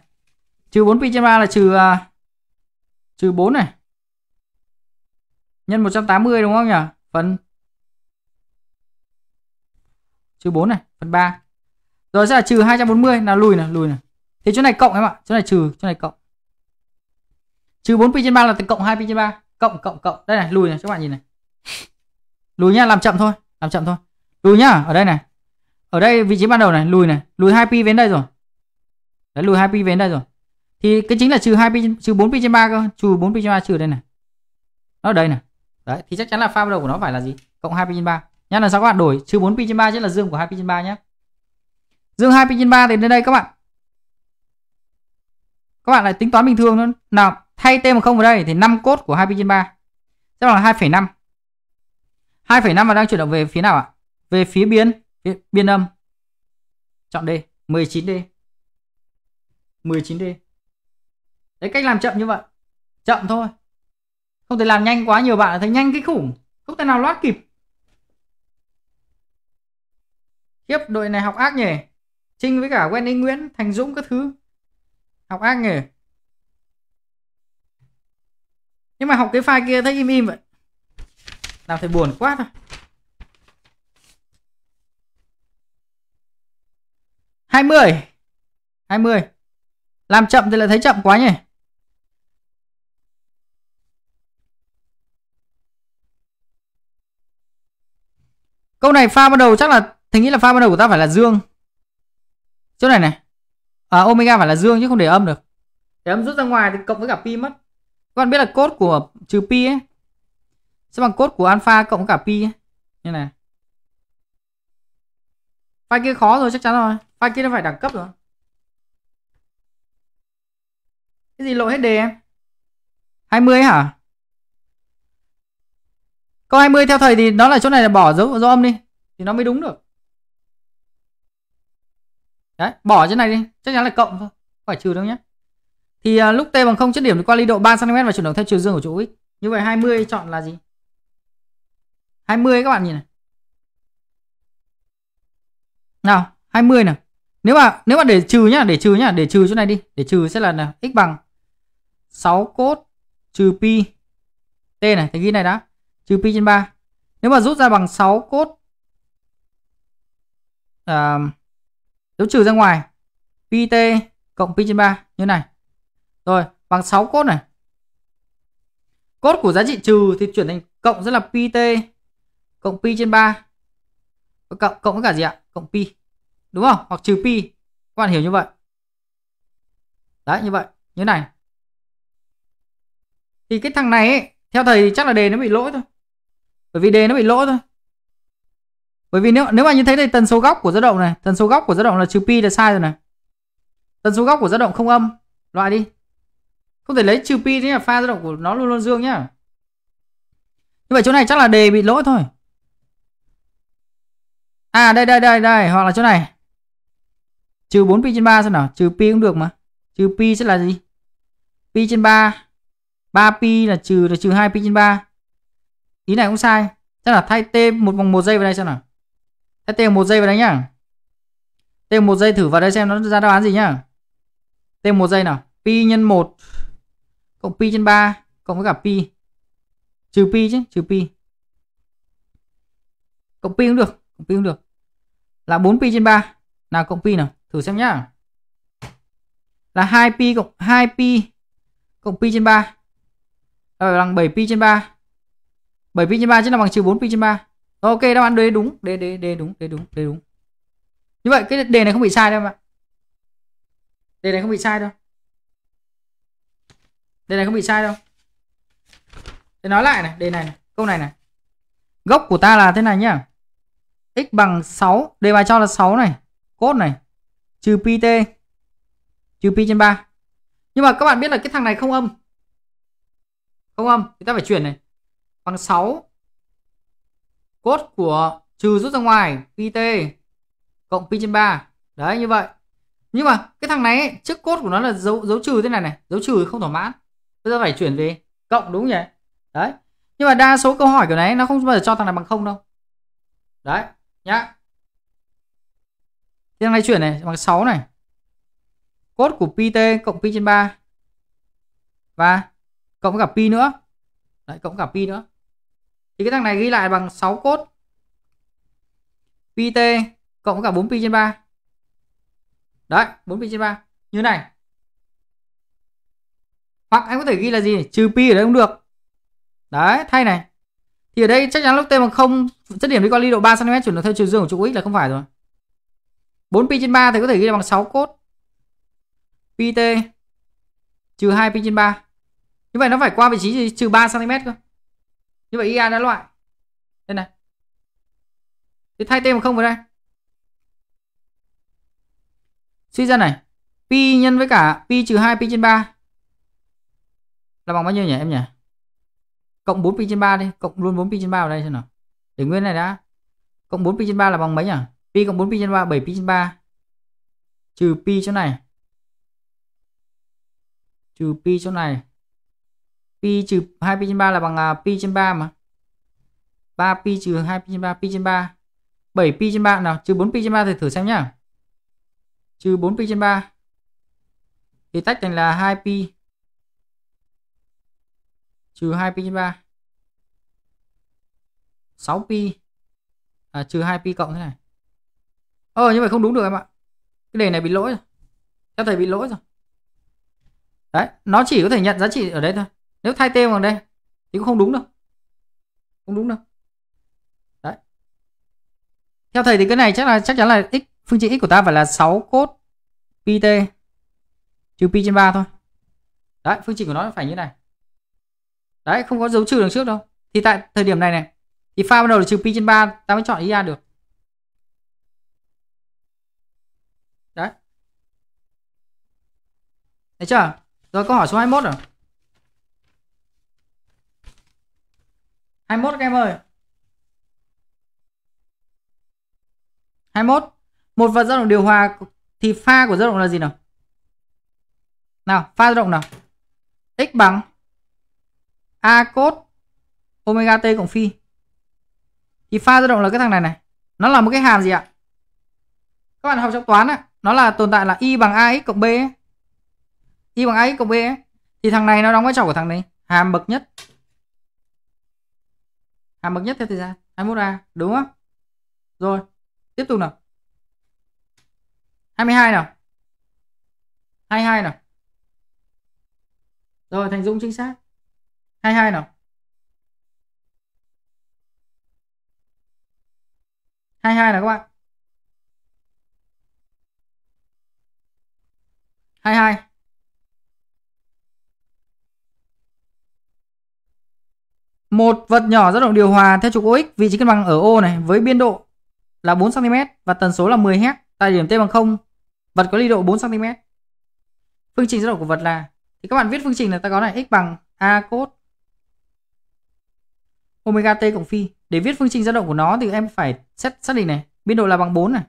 Trừ 4pi trên 3 là trừ uh, trừ 4 này. Nhân 180 đúng không nhỉ? Phần trừ 4 này, phần 3. Rồi sẽ là trừ 240 là lùi này, lùi này. Thế chỗ này cộng em ạ, chỗ này trừ, chỗ này cộng. Trừ 4 pi trên 3 là cộng 2 pi trên 3, cộng cộng cộng. Đây này, lùi này các bạn nhìn này. Lùi nhá, làm chậm thôi, làm chậm thôi. Lùi nhá, ở đây này. Ở đây vị trí ban đầu này, lùi này, lùi 2 pi đến đây rồi. Đấy lùi 2 pi đến đây rồi. Thì cái chính là trừ 2 pi trừ 4 pi trên 3 cơ, trừ 4 pi trên 3 trừ đây này. Nó ở đây này. Đấy, thì chắc chắn là pha ban đầu của nó phải là gì? Cộng 2 pi trên 3. Nhá là sao các bạn đổi trừ 4 pi trên 3 chứ là dương của 2 pi trên 3 nhé. Dương 2 pi trên 3 đến đây các bạn các bạn lại tính toán bình thường luôn nào thay t1 không vào đây thì 5 cốt của 2 pi trên 3 sẽ là 2,5 2,5 và đang chuyển động về phía nào ạ à? về phía biên biên âm chọn D 19D 19D đấy cách làm chậm như vậy chậm thôi không thể làm nhanh quá nhiều bạn thấy nhanh cái khủng không thể nào loát kịp khiếp đội này học ác nhỉ Trinh với cả Wendy Nguyễn Thành Dũng các thứ học ác nghề nhưng mà học cái file kia thấy im im vậy làm thấy buồn quá thôi 20 20 làm chậm thì lại thấy chậm quá nhỉ Câu này pha ban đầu chắc là Thầy nghĩ là pha ban đầu của ta phải là Dương Chỗ này này à, omega phải là dương chứ không để âm được để âm rút ra ngoài thì cộng với cả pi mất các bạn biết là cốt của trừ pi ấy sẽ bằng cốt của alpha cộng với cả pi ấy. như này file kia khó rồi chắc chắn rồi file kia nó phải đẳng cấp rồi cái gì lộ hết đề em 20 hả câu 20 theo thầy thì nó là chỗ này là bỏ dấu dấu âm đi thì nó mới đúng được đấy bỏ trên này đi chắc chắn là cộng thôi không phải trừ đâu nhé thì à, lúc t bằng không chất điểm qua ly độ 3 cm và chuyển động theo chiều dương của trụ x như vậy 20 chọn là gì 20 các bạn nhìn này nào 20 nào nếu mà nếu mà để trừ nhá để trừ nhá để trừ chỗ này đi để trừ sẽ là nào x bằng 6 cốt trừ pi t này thì ghi này đã trừ pi trên 3 nếu mà rút ra bằng 6 cốt uh, nếu trừ ra ngoài pi t cộng pi trên 3 như này rồi bằng 6 cốt này cốt của giá trị trừ thì chuyển thành cộng rất là pi t cộng pi trên 3 cộng cộng với cả gì ạ cộng pi đúng không hoặc trừ pi các bạn hiểu như vậy đấy như vậy như này thì cái thằng này ấy, theo thầy thì chắc là đề nó bị lỗi thôi bởi vì đề nó bị lỗi thôi bởi vì nếu nếu mà như thế thì tần số góc của dao động này tần số góc của dao động là trừ pi là sai rồi này tần số góc của dao động không âm loại đi không thể lấy trừ pi thế là pha dao động của nó luôn luôn dương nhá như vậy chỗ này chắc là đề bị lỗi thôi à đây đây đây đây hoặc là chỗ này trừ 4 pi trên 3 xem nào trừ pi cũng được mà trừ pi sẽ là gì pi trên 3 3 pi là trừ là trừ 2 pi trên 3 ý này cũng sai chắc là thay t một vòng một giây vào đây xem nào T một giây vào đây nhá. T một giây thử vào đây xem nó ra đáp án gì nhá. T một giây nào. Pi nhân 1 cộng pi trên 3 cộng với cả pi. Trừ pi chứ, trừ pi. Cộng pi cũng được, cộng pi cũng được. Là 4 pi trên 3. Nào cộng pi nào, thử xem nhá. Là 2 pi cộng 2 pi cộng pi trên 3. Là bằng 7 pi trên 3. 7 pi trên 3 chính là bằng trừ 4 pi trên 3 ok đáp án D đúng D D D đúng D đúng D đúng như vậy cái đề này không bị sai đâu em ạ đề này không bị sai đâu đề này không bị sai đâu để nói lại này đề này, này câu này này gốc của ta là thế này nhá x bằng 6 đề bài cho là 6 này cốt này trừ pt trừ pi trên 3 nhưng mà các bạn biết là cái thằng này không âm không âm thì ta phải chuyển này bằng 6 cốt của trừ rút ra ngoài qt cộng pi trên 3 đấy như vậy nhưng mà cái thằng này ấy, trước cốt của nó là dấu dấu trừ thế này này dấu trừ không thỏa mãn bây giờ phải chuyển về cộng đúng nhỉ đấy nhưng mà đa số câu hỏi kiểu này nó không bao giờ cho thằng này bằng không đâu đấy nhá thằng này chuyển này bằng 6 này cốt của pt cộng pi trên 3 và cộng cả pi nữa đấy cộng cả pi nữa thì cái thằng này ghi lại bằng 6 cốt pt cộng cả 4 pi trên 3 đấy 4 pi trên 3 như này hoặc anh có thể ghi là gì trừ pi ở đây cũng được đấy thay này thì ở đây chắc chắn lúc t bằng không chất điểm đi con ly độ 3 cm chuyển đổi theo chiều dương của trục x là không phải rồi 4 pi trên 3 thì có thể ghi là bằng 6 cốt pt trừ 2 pi trên 3 như vậy nó phải qua vị trí gì trừ 3 cm cơ như vậy ia đã loại đây này thì thay t bằng không vào đây suy ra này pi nhân với cả pi trừ hai pi trên ba là bằng bao nhiêu nhỉ em nhỉ cộng 4 pi trên 3 đi cộng luôn 4 pi trên 3 vào đây xem nào để nguyên này đã cộng 4 pi trên 3 là bằng mấy nhỉ pi cộng 4 pi trên 3 7 pi trên 3 trừ pi chỗ này trừ pi chỗ này pi trừ 2 pi trên 3 là bằng à, pi trên 3 mà 3 pi trừ 2 pi trên 3 pi trên 3 7 pi trên 3 nào trừ 4 pi trên 3 thì thử xem nhá trừ 4 pi trên 3 thì tách thành là 2 pi trừ 2 pi trên 3 6 pi à, trừ 2 pi cộng thế này ờ như vậy không đúng được em ạ cái đề này bị lỗi rồi các thầy bị lỗi rồi đấy nó chỉ có thể nhận giá trị ở đây thôi nếu thay tên vào đây thì cũng không đúng đâu không đúng đâu đấy theo thầy thì cái này chắc là chắc chắn là x phương trình x của ta phải là 6 cốt pt trừ pi trên 3 thôi đấy phương trình của nó phải như này đấy không có dấu trừ đằng trước đâu thì tại thời điểm này này thì pha bắt đầu là trừ pi trên 3 ta mới chọn ý ra được đấy thấy chưa rồi câu hỏi số 21 rồi 21 các em ơi 21 một vật dao động điều hòa thì pha của dao động là gì nào nào pha dao động nào x bằng a cos omega t cộng phi thì pha dao động là cái thằng này này nó là một cái hàm gì ạ các bạn học trong toán á nó là tồn tại là y bằng ax cộng b ấy. y bằng ax cộng b ấy. thì thằng này nó đóng vai trò của thằng này hàm bậc nhất hàm bậc nhất theo thời gian 21 a đúng không rồi tiếp tục nào 22 nào 22 nào rồi thành dũng chính xác 22 nào 22 nào các bạn 22 Một vật nhỏ dao động điều hòa theo trục OX vị trí cân bằng ở O này với biên độ là 4 cm và tần số là 10 Hz tại điểm t bằng 0. Vật có ly độ 4 cm. Phương trình dao động của vật là thì các bạn viết phương trình là ta có này x bằng a cos omega t cộng phi. Để viết phương trình dao động của nó thì em phải xét xác định này, biên độ là bằng 4 này.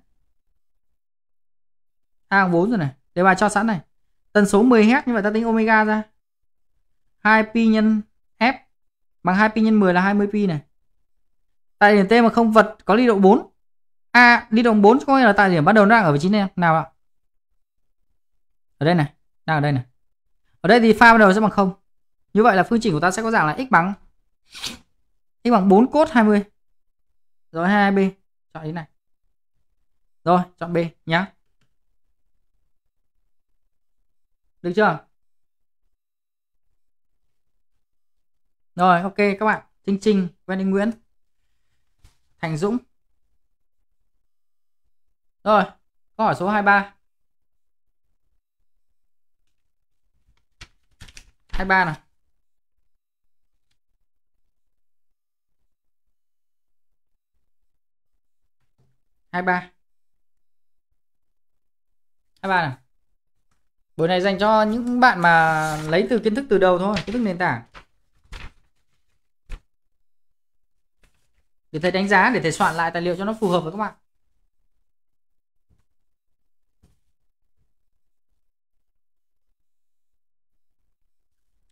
A bằng 4 rồi này. Để bài cho sẵn này. Tần số 10 Hz như vậy ta tính omega ra. 2 pi nhân bằng 2 pi nhân 10 là 20 pi này tại điểm T mà không vật có đi độ 4 a à, đi độ 4 có nghĩa là tại điểm bắt đầu nó đang ở vị trí này nào ạ ở đây này đang ở đây này ở đây thì pha bắt đầu sẽ bằng không như vậy là phương trình của ta sẽ có dạng là x bằng x bằng 4 cốt 20 rồi 2b chọn ý này rồi chọn b nhá được chưa rồi ok các bạn Trinh Trinh Wendy Nguyễn Thành Dũng rồi câu hỏi số 23 23 này hai ba hai ba này buổi này dành cho những bạn mà lấy từ kiến thức từ đầu thôi kiến thức nền tảng thì thầy đánh giá để thầy soạn lại tài liệu cho nó phù hợp với các bạn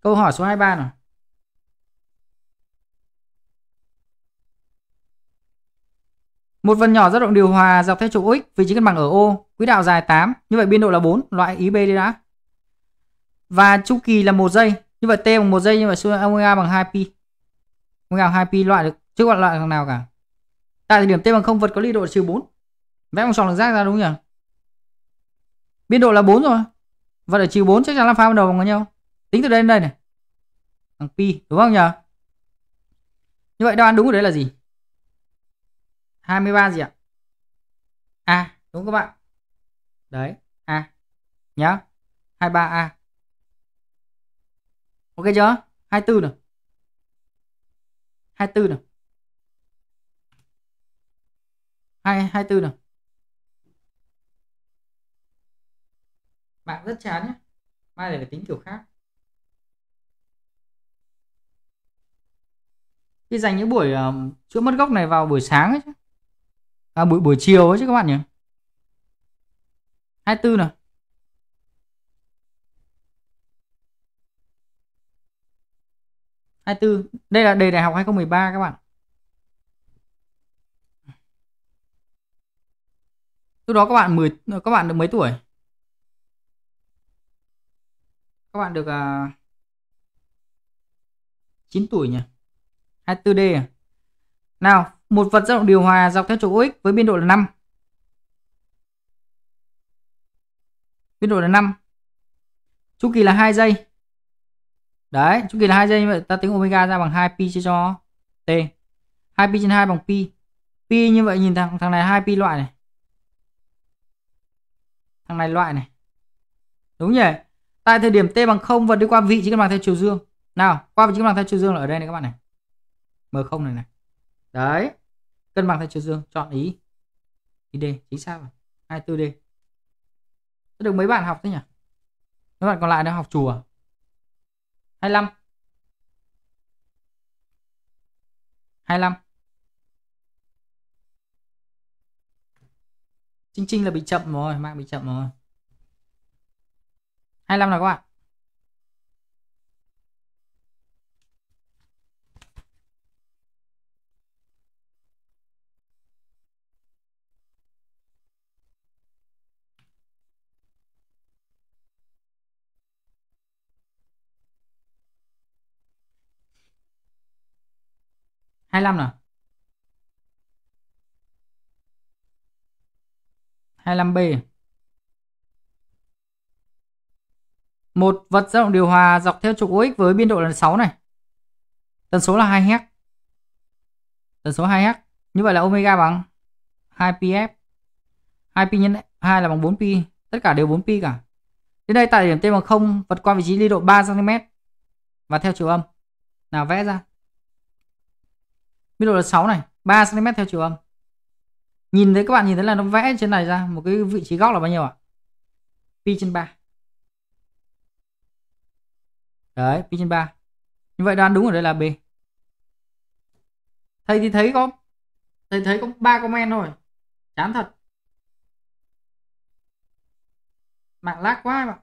Câu hỏi số 23 nào. Một phần nhỏ dao động điều hòa dọc theo trục x, vị trí cân bằng ở O, quỹ đạo dài 8, như vậy biên độ là 4, loại ý B đi đã. Và chu kỳ là 1 giây, như vậy T bằng 1 giây như vậy omega bằng 2pi. Omega bằng 2pi loại được chứ còn loại thằng nào cả tại thời điểm t bằng không vật có ly độ trừ 4 vẽ một tròn lục giác ra đúng nhỉ biên độ là 4 rồi vật ở trừ 4 chắc chắn là pha ban đầu bằng nhau tính từ đây đến đây này bằng pi đúng không nhỉ như vậy đáp án đúng của đấy là gì 23 gì ạ a à, đúng các bạn đấy a à. nhá 23 a ok chưa 24 này 24 nữa hai hai tư nào bạn rất chán nhé mai này phải tính kiểu khác khi dành những buổi uh, chữa mất gốc này vào buổi sáng ấy chứ. à buổi buổi chiều ấy chứ các bạn nhỉ 24 nào hai tư Đây là đề đại học 2013 các bạn. Lúc đó các bạn 10 các bạn được mấy tuổi? Các bạn được à, 9 tuổi nhỉ? 24D à? Nào, một vật dao động điều hòa dọc theo trục OX với biên độ là 5. Biên độ là 5. Chu kỳ là 2 giây. Đấy, chu kỳ là 2 giây vậy ta tính omega ra bằng 2pi chia cho t. 2pi trên 2 bằng pi. Pi như vậy nhìn thằng thằng này 2pi loại này thằng này loại này đúng nhỉ tại thời điểm t bằng 0 và đi qua vị trí cân bằng theo chiều dương nào qua vị trí cân bằng theo chiều dương là ở đây này các bạn này m 0 này này đấy cân bằng theo chiều dương chọn ý ý d chính xác rồi 24 d được mấy bạn học thế nhỉ mấy bạn còn lại đang học chùa 25 à? 25 Trinh Trinh là bị chậm rồi, mạng bị chậm rồi. 25 nào các bạn. hai mươi lăm nào 25B. Một vật dao động điều hòa dọc theo trục OX với biên độ là 6 này. Tần số là 2 Hz. Tần số 2 Hz. Như vậy là omega bằng 2pf. 2p nhân 2 là bằng 4p, tất cả đều 4p cả. Đến đây tại điểm t bằng 0 vật qua vị trí ly độ 3 cm và theo chiều âm. Nào vẽ ra. Biên độ là 6 này, 3 cm theo chiều âm nhìn thấy các bạn nhìn thấy là nó vẽ trên này ra một cái vị trí góc là bao nhiêu ạ à? pi trên 3 đấy pi trên 3 như vậy đoán đúng ở đây là b thầy thì thấy có thầy thấy có ba comment thôi chán thật mạng lag quá bạn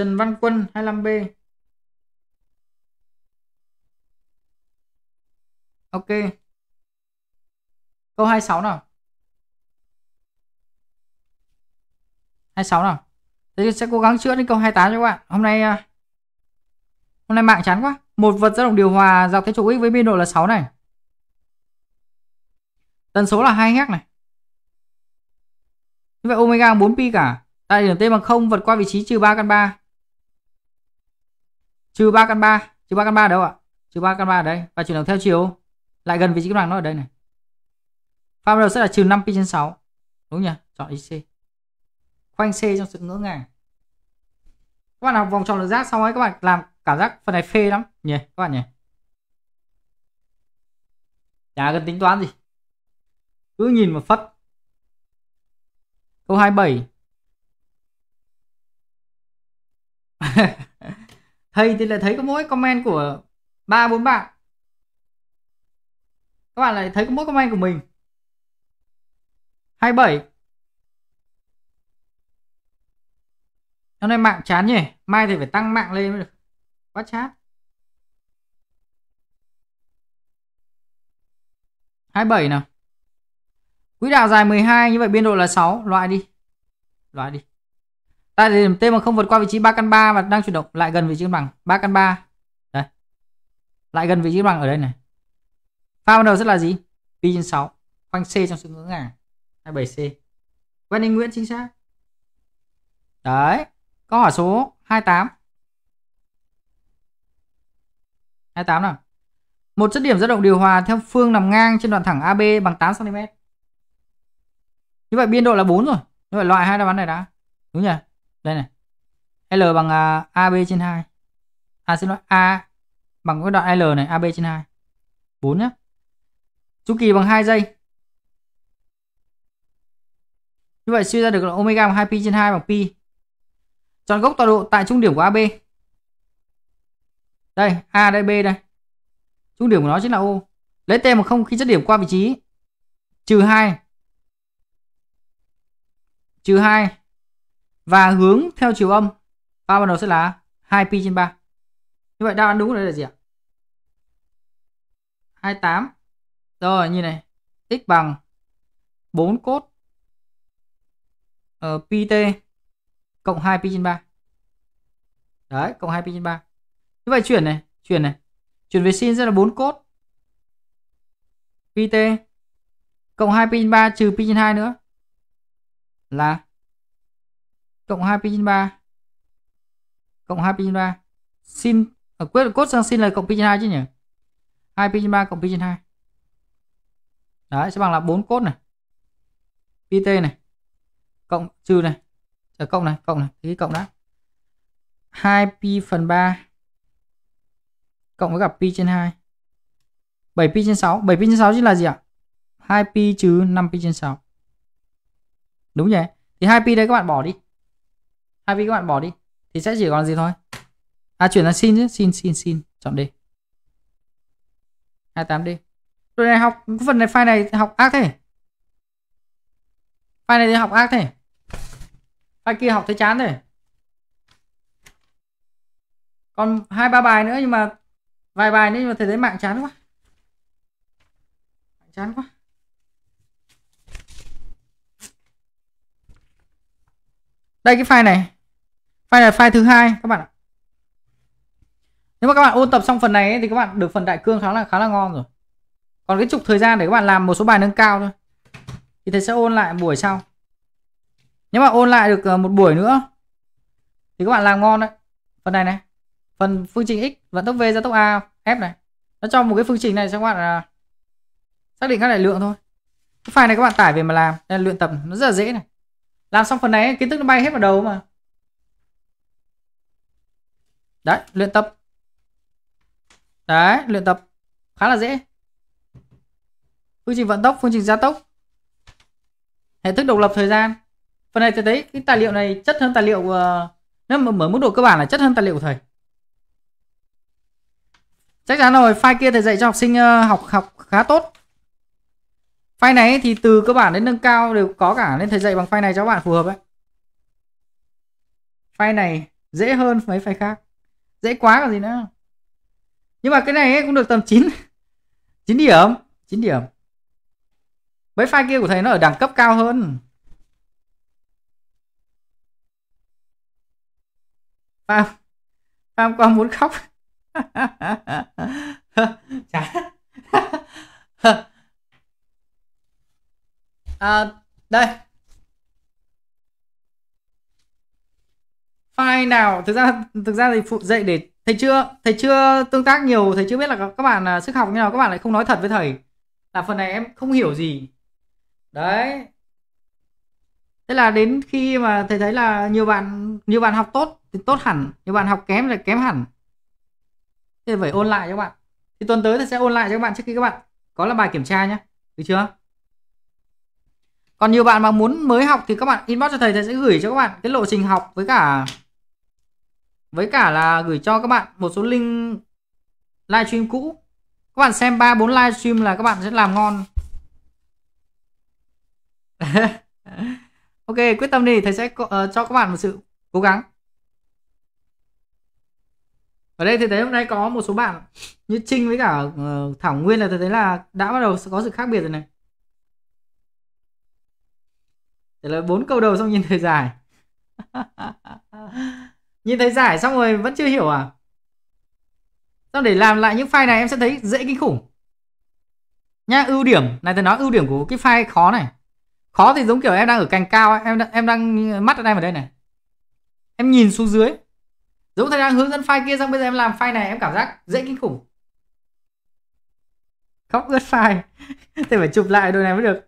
Trần Văn Quân 25B Ok Câu 26 nào 26 nào Thế sẽ cố gắng chữa đến câu 28 cho các bạn Hôm nay à, Hôm nay mạng chán quá Một vật dao động điều hòa dọc theo trục x với biên độ là 6 này Tần số là 2 Hz này Như vậy omega 4 pi cả Tại điểm t bằng 0 vượt qua vị trí trừ 3 căn 3 trừ 3 căn 3 trừ 3 căn 3 đâu ạ trừ 3 căn 3 đây và chuyển động theo chiều lại gần vị trí cân bằng nó ở đây này pha đầu sẽ là trừ 5 pi trên 6 đúng nhỉ chọn IC khoanh C trong sự ngỡ ngàng các bạn học vòng tròn lượng giác xong ấy các bạn làm cảm giác phần này phê lắm nhỉ các bạn nhỉ chả cần tính toán gì cứ nhìn mà phất câu 27 thầy thì lại thấy có mỗi comment của ba bốn bạn các bạn lại thấy có mỗi comment của mình 27 hôm nay mạng chán nhỉ mai thì phải tăng mạng lên mới được quá chát 27 nào quỹ đạo dài 12 như vậy biên độ là 6 loại đi loại đi tại thời điểm T mà không vượt qua vị trí 3 căn 3 và đang chuyển động lại gần vị trí cân bằng 3 căn 3 đây lại gần vị trí cân bằng ở đây này pha ban đầu rất là gì pi trên 6 khoanh C trong sự ngưỡng ngả 27C quen anh Nguyễn chính xác đấy câu hỏi số 28 28 nào một chất điểm dao động điều hòa theo phương nằm ngang trên đoạn thẳng AB bằng 8 cm như vậy biên độ là 4 rồi như vậy loại hai đáp án này đã đúng nhỉ đây này L bằng uh, à, AB trên 2 à xin lỗi A bằng cái đoạn L này AB trên 2 4 nhé chu kỳ bằng 2 giây như vậy suy ra được là omega bằng 2pi trên 2 bằng pi chọn gốc tọa độ tại trung điểm của AB đây A đây B đây trung điểm của nó chính là O lấy t mà không khi chất điểm qua vị trí trừ 2 trừ 2 và hướng theo chiều âm ba ban đầu sẽ là 2 pi trên 3 như vậy đáp án đúng là gì ạ 28 rồi như này x bằng 4 cốt ở uh, pi t cộng 2 pi trên 3 đấy cộng 2 pi trên 3 như vậy chuyển này chuyển này chuyển về sin sẽ là 4 cốt pi t cộng 2 pi trên 3 trừ pi trên 2 nữa là cộng 2pi trên 3 cộng 2pi trên 3 xin ở quyết cốt sang xin là cộng pi trên 2 chứ nhỉ 2pi trên 3 cộng pi trên 2 đấy sẽ bằng là 4 cốt này pi t này cộng trừ này ở cộng này cộng này cái cộng đã 2pi phần 3 cộng với cả pi trên 2 7pi trên 6 7pi trên 6 chính là gì ạ 2pi trừ 5pi trên 6 đúng vậy thì 2pi đây các bạn bỏ đi IV các bạn bỏ đi thì sẽ chỉ còn gì thôi à chuyển sang sin chứ sin sin sin chọn D 28D Đội này học phần này file này học ác thế File này học ác thế File kia học thấy chán thế Còn hai ba bài nữa nhưng mà Vài bài nữa nhưng mà thấy thấy mạng chán quá Mạng chán quá Đây cái file này file là file thứ hai các bạn ạ nếu mà các bạn ôn tập xong phần này ấy, thì các bạn được phần đại cương khá là khá là ngon rồi còn cái trục thời gian để các bạn làm một số bài nâng cao thôi thì thầy sẽ ôn lại buổi sau nếu mà ôn lại được ờ, một buổi nữa thì các bạn làm ngon đấy phần này này phần phương trình x vận tốc v gia tốc a f này nó cho một cái phương trình này cho các bạn là xác định các đại lượng thôi cái file này các bạn tải về mà làm đây là luyện tập nó rất là dễ này làm xong phần này kiến thức nó bay hết vào đầu mà đấy luyện tập đấy luyện tập khá là dễ phương trình vận tốc phương trình gia tốc hệ thức độc lập thời gian phần này thầy thấy cái tài liệu này chất hơn tài liệu ờ, nếu mà mở mức độ cơ bản là chất hơn tài liệu của thầy chắc chắn rồi file kia thầy dạy cho học sinh ờ, học học khá tốt file này thì từ cơ bản đến nâng cao đều có cả nên thầy dạy bằng file này cho các bạn phù hợp ấy, file này dễ hơn mấy file khác dễ quá còn gì nữa nhưng mà cái này ấy cũng được tầm 9 9 điểm 9 điểm mấy file kia của thầy nó ở đẳng cấp cao hơn Phạm Phạm con muốn khóc Chả à, Đây file nào thực ra thực ra thì phụ dạy để thầy chưa thầy chưa tương tác nhiều thầy chưa biết là các bạn là sức học như nào các bạn lại không nói thật với thầy là phần này em không hiểu gì đấy thế là đến khi mà thầy thấy là nhiều bạn nhiều bạn học tốt thì tốt hẳn nhiều bạn học kém thì kém hẳn thế phải ôn lại cho các bạn thì tuần tới thầy sẽ ôn lại cho các bạn trước khi các bạn có là bài kiểm tra nhé được chưa còn nhiều bạn mà muốn mới học thì các bạn inbox cho thầy thầy sẽ gửi cho các bạn cái lộ trình học với cả với cả là gửi cho các bạn một số link livestream cũ các bạn xem ba bốn livestream là các bạn sẽ làm ngon ok quyết tâm đi thầy sẽ uh, cho các bạn một sự cố gắng ở đây thì thấy hôm nay có một số bạn như Trinh với cả ờ, Thảo Nguyên là tôi thấy là đã bắt đầu có sự khác biệt rồi này trả lời bốn câu đầu xong nhìn thời dài nhìn thấy giải xong rồi vẫn chưa hiểu à xong để làm lại những file này em sẽ thấy dễ kinh khủng nhá ưu điểm này thì nói ưu điểm của cái file khó này khó thì giống kiểu em đang ở cành cao ấy. em em đang mắt ở đây vào đây này em nhìn xuống dưới giống thầy đang hướng dẫn file kia xong bây giờ em làm file này em cảm giác dễ kinh khủng khóc ướt file thì phải chụp lại đôi này mới được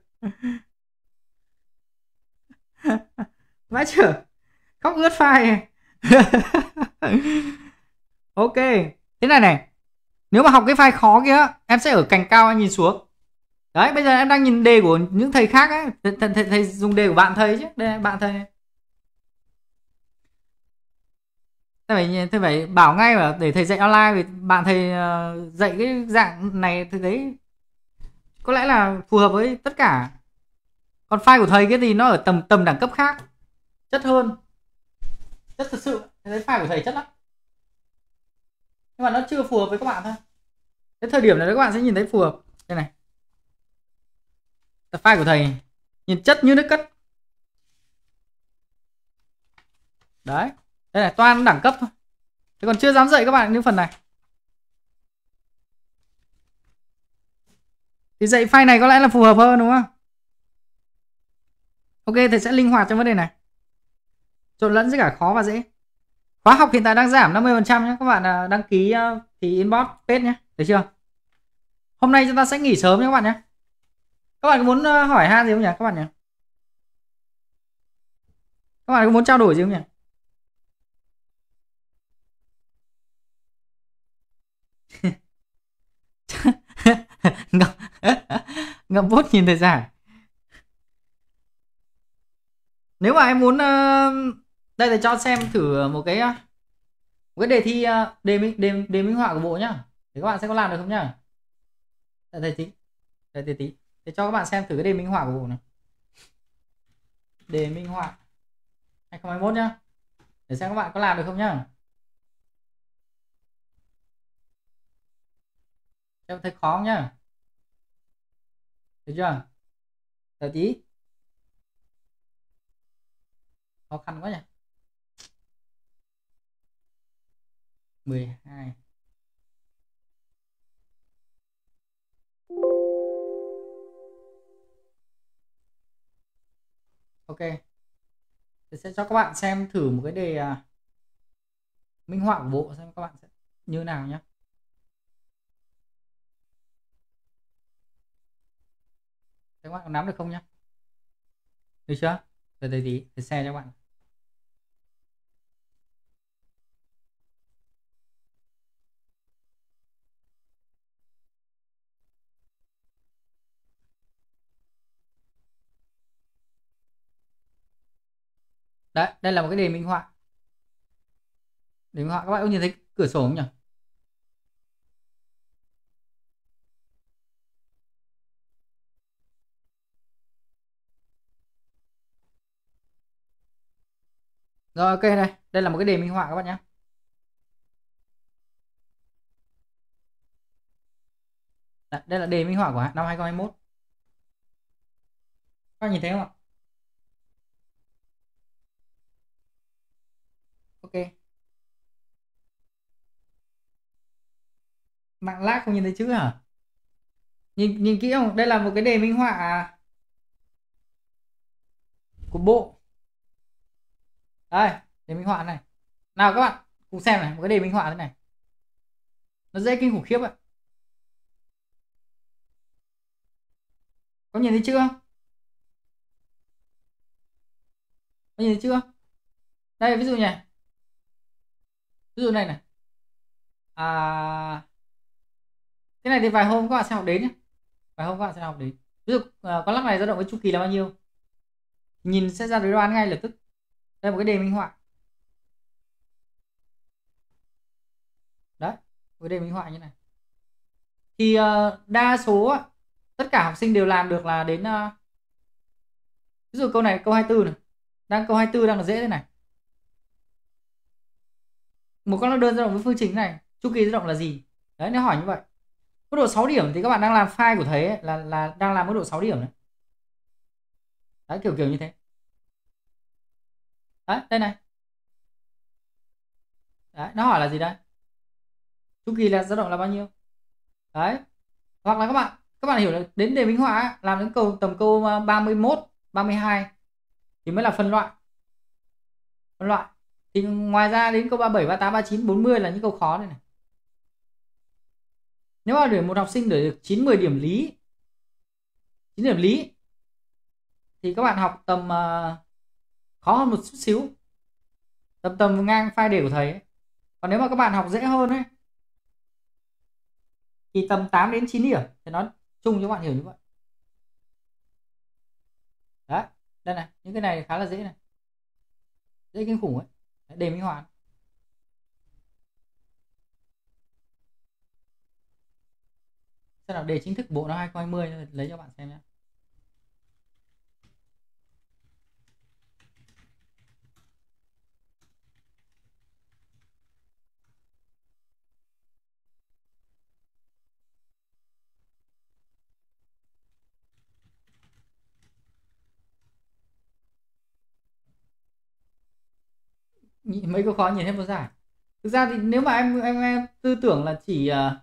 vãi chưởng khóc ướt file ok thế này này nếu mà học cái file khó kia em sẽ ở cành cao em nhìn xuống đấy bây giờ em đang nhìn đề của những thầy khác ấy thầy, thầy, thầy, thầy dùng đề của bạn thầy chứ đây bạn thầy này. thầy phải, thầy phải bảo ngay mà để thầy dạy online vì bạn thầy uh, dạy cái dạng này thầy thấy có lẽ là phù hợp với tất cả còn file của thầy cái gì nó ở tầm tầm đẳng cấp khác chất hơn rất thật sự thấy file của thầy chất lắm nhưng mà nó chưa phù hợp với các bạn thôi cái thời điểm này các bạn sẽ nhìn thấy phù hợp đây này tập file của thầy nhìn chất như nước cất đấy đây này toan đẳng cấp thôi thế còn chưa dám dạy các bạn những phần này thì dạy file này có lẽ là phù hợp hơn đúng không ok thầy sẽ linh hoạt trong vấn đề này trộn lẫn giữa cả khó và dễ khóa học hiện tại đang giảm 50 phần trăm nhé các bạn à, đăng ký à, thì inbox page nhé được chưa hôm nay chúng ta sẽ nghỉ sớm nhé các bạn nhé các bạn có muốn à, hỏi ha gì không nhỉ các bạn nhỉ các bạn có muốn trao đổi gì không nhỉ ngậm ngậm bút nhìn thời gian nếu mà em muốn uh, đây thầy cho xem thử một cái à, một cái đề thi à, đề minh đề, đề minh họa của bộ nhá thì các bạn sẽ có làm được không nhá đây thầy tí đây thầy tí để cho các bạn xem thử cái đề minh họa của bộ này đề minh họa 2021 nhá để xem các bạn có làm được không nhá em thấy khó nhá được chưa thầy tí khó khăn quá nhỉ 12 Ok Tôi sẽ cho các bạn xem thử một cái đề à, minh họa của bộ xem các bạn sẽ như nào nhé Các bạn nắm được không nhé Được chưa? Từ từ tí, để xe cho các bạn đấy đây là một cái đề minh họa đề minh họa các bạn có nhìn thấy cửa sổ không nhỉ Rồi ok này, đây là một cái đề minh họa các bạn nhé. Đây là đề minh họa của năm 2021. Các bạn nhìn thấy không ạ? mạng lag không nhìn thấy chữ hả nhìn nhìn kỹ không đây là một cái đề minh họa của bộ đây đề minh họa này nào các bạn cùng xem này một cái đề minh họa thế này nó dễ kinh khủng khiếp ạ có nhìn thấy chưa có nhìn thấy chưa đây ví dụ này ví dụ này này à, cái này thì vài hôm các bạn sẽ học đến nhé vài hôm các bạn sẽ học đến ví dụ uh, con lắc này dao động với chu kỳ là bao nhiêu nhìn sẽ ra đối đoán ngay lập tức đây là một cái đề minh họa đấy một cái đề minh họa như này thì uh, đa số tất cả học sinh đều làm được là đến uh, ví dụ câu này câu 24 này đang câu 24 đang là dễ thế này một con đơn dao động với phương trình này chu kỳ dao động là gì đấy nó hỏi như vậy mức độ 6 điểm thì các bạn đang làm file của thầy ấy, là là đang làm mức độ 6 điểm đấy đấy kiểu kiểu như thế đấy đây này đấy nó hỏi là gì đây chu kỳ là dao động là bao nhiêu đấy hoặc là các bạn các bạn hiểu là đến đề minh họa làm đến câu tầm câu 31 à, 32 thì mới là phân loại phân loại thì ngoài ra đến câu 37, 38, 39, 40 là những câu khó đây này nếu mà để một học sinh để được 90 điểm lý 9 điểm lý thì các bạn học tầm uh, khó hơn một chút xíu tầm tầm ngang file đề của thầy ấy. còn nếu mà các bạn học dễ hơn ấy thì tầm 8 đến 9 điểm thì nó chung cho các bạn hiểu như vậy đó đây này những cái này khá là dễ này dễ kinh khủng ấy đề minh họa xem nào đề chính thức bộ năm 2020 lấy cho bạn xem nhé mấy câu khó nhìn hết một giải thực ra thì nếu mà em em, em tư tưởng là chỉ ờ,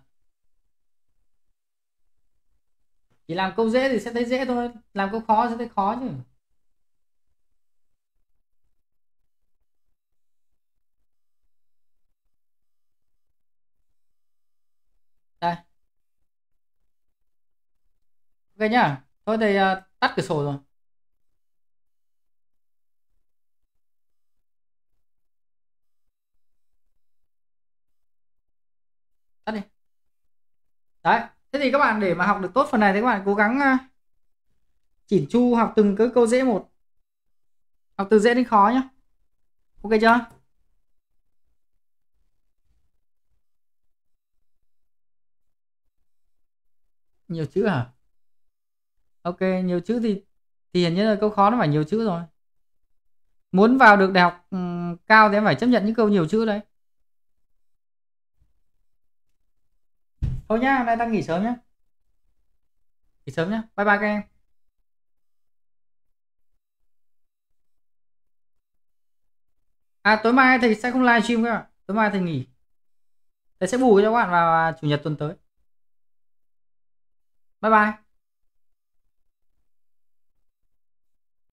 chỉ làm câu dễ thì sẽ thấy dễ thôi làm câu khó sẽ thấy khó chứ đây ok nhá thôi thì uh, tắt cửa sổ rồi tắt đi đấy thế thì các bạn để mà học được tốt phần này thì các bạn cố gắng ờ, chỉn chu học từng cái câu dễ một học từ dễ đến khó nhá ok chưa nhiều chữ à ok nhiều chữ thì thì hiển nhiên là câu khó nó phải nhiều chữ rồi muốn vào được đại học cao thì em phải chấp nhận những câu nhiều chữ đấy thôi nhá hôm nay đang nghỉ sớm nhá nghỉ sớm nhá bye bye các em à tối mai thì sẽ không live stream các bạn tối mai thì nghỉ thầy sẽ bù cho các bạn vào chủ nhật tuần tới bye bye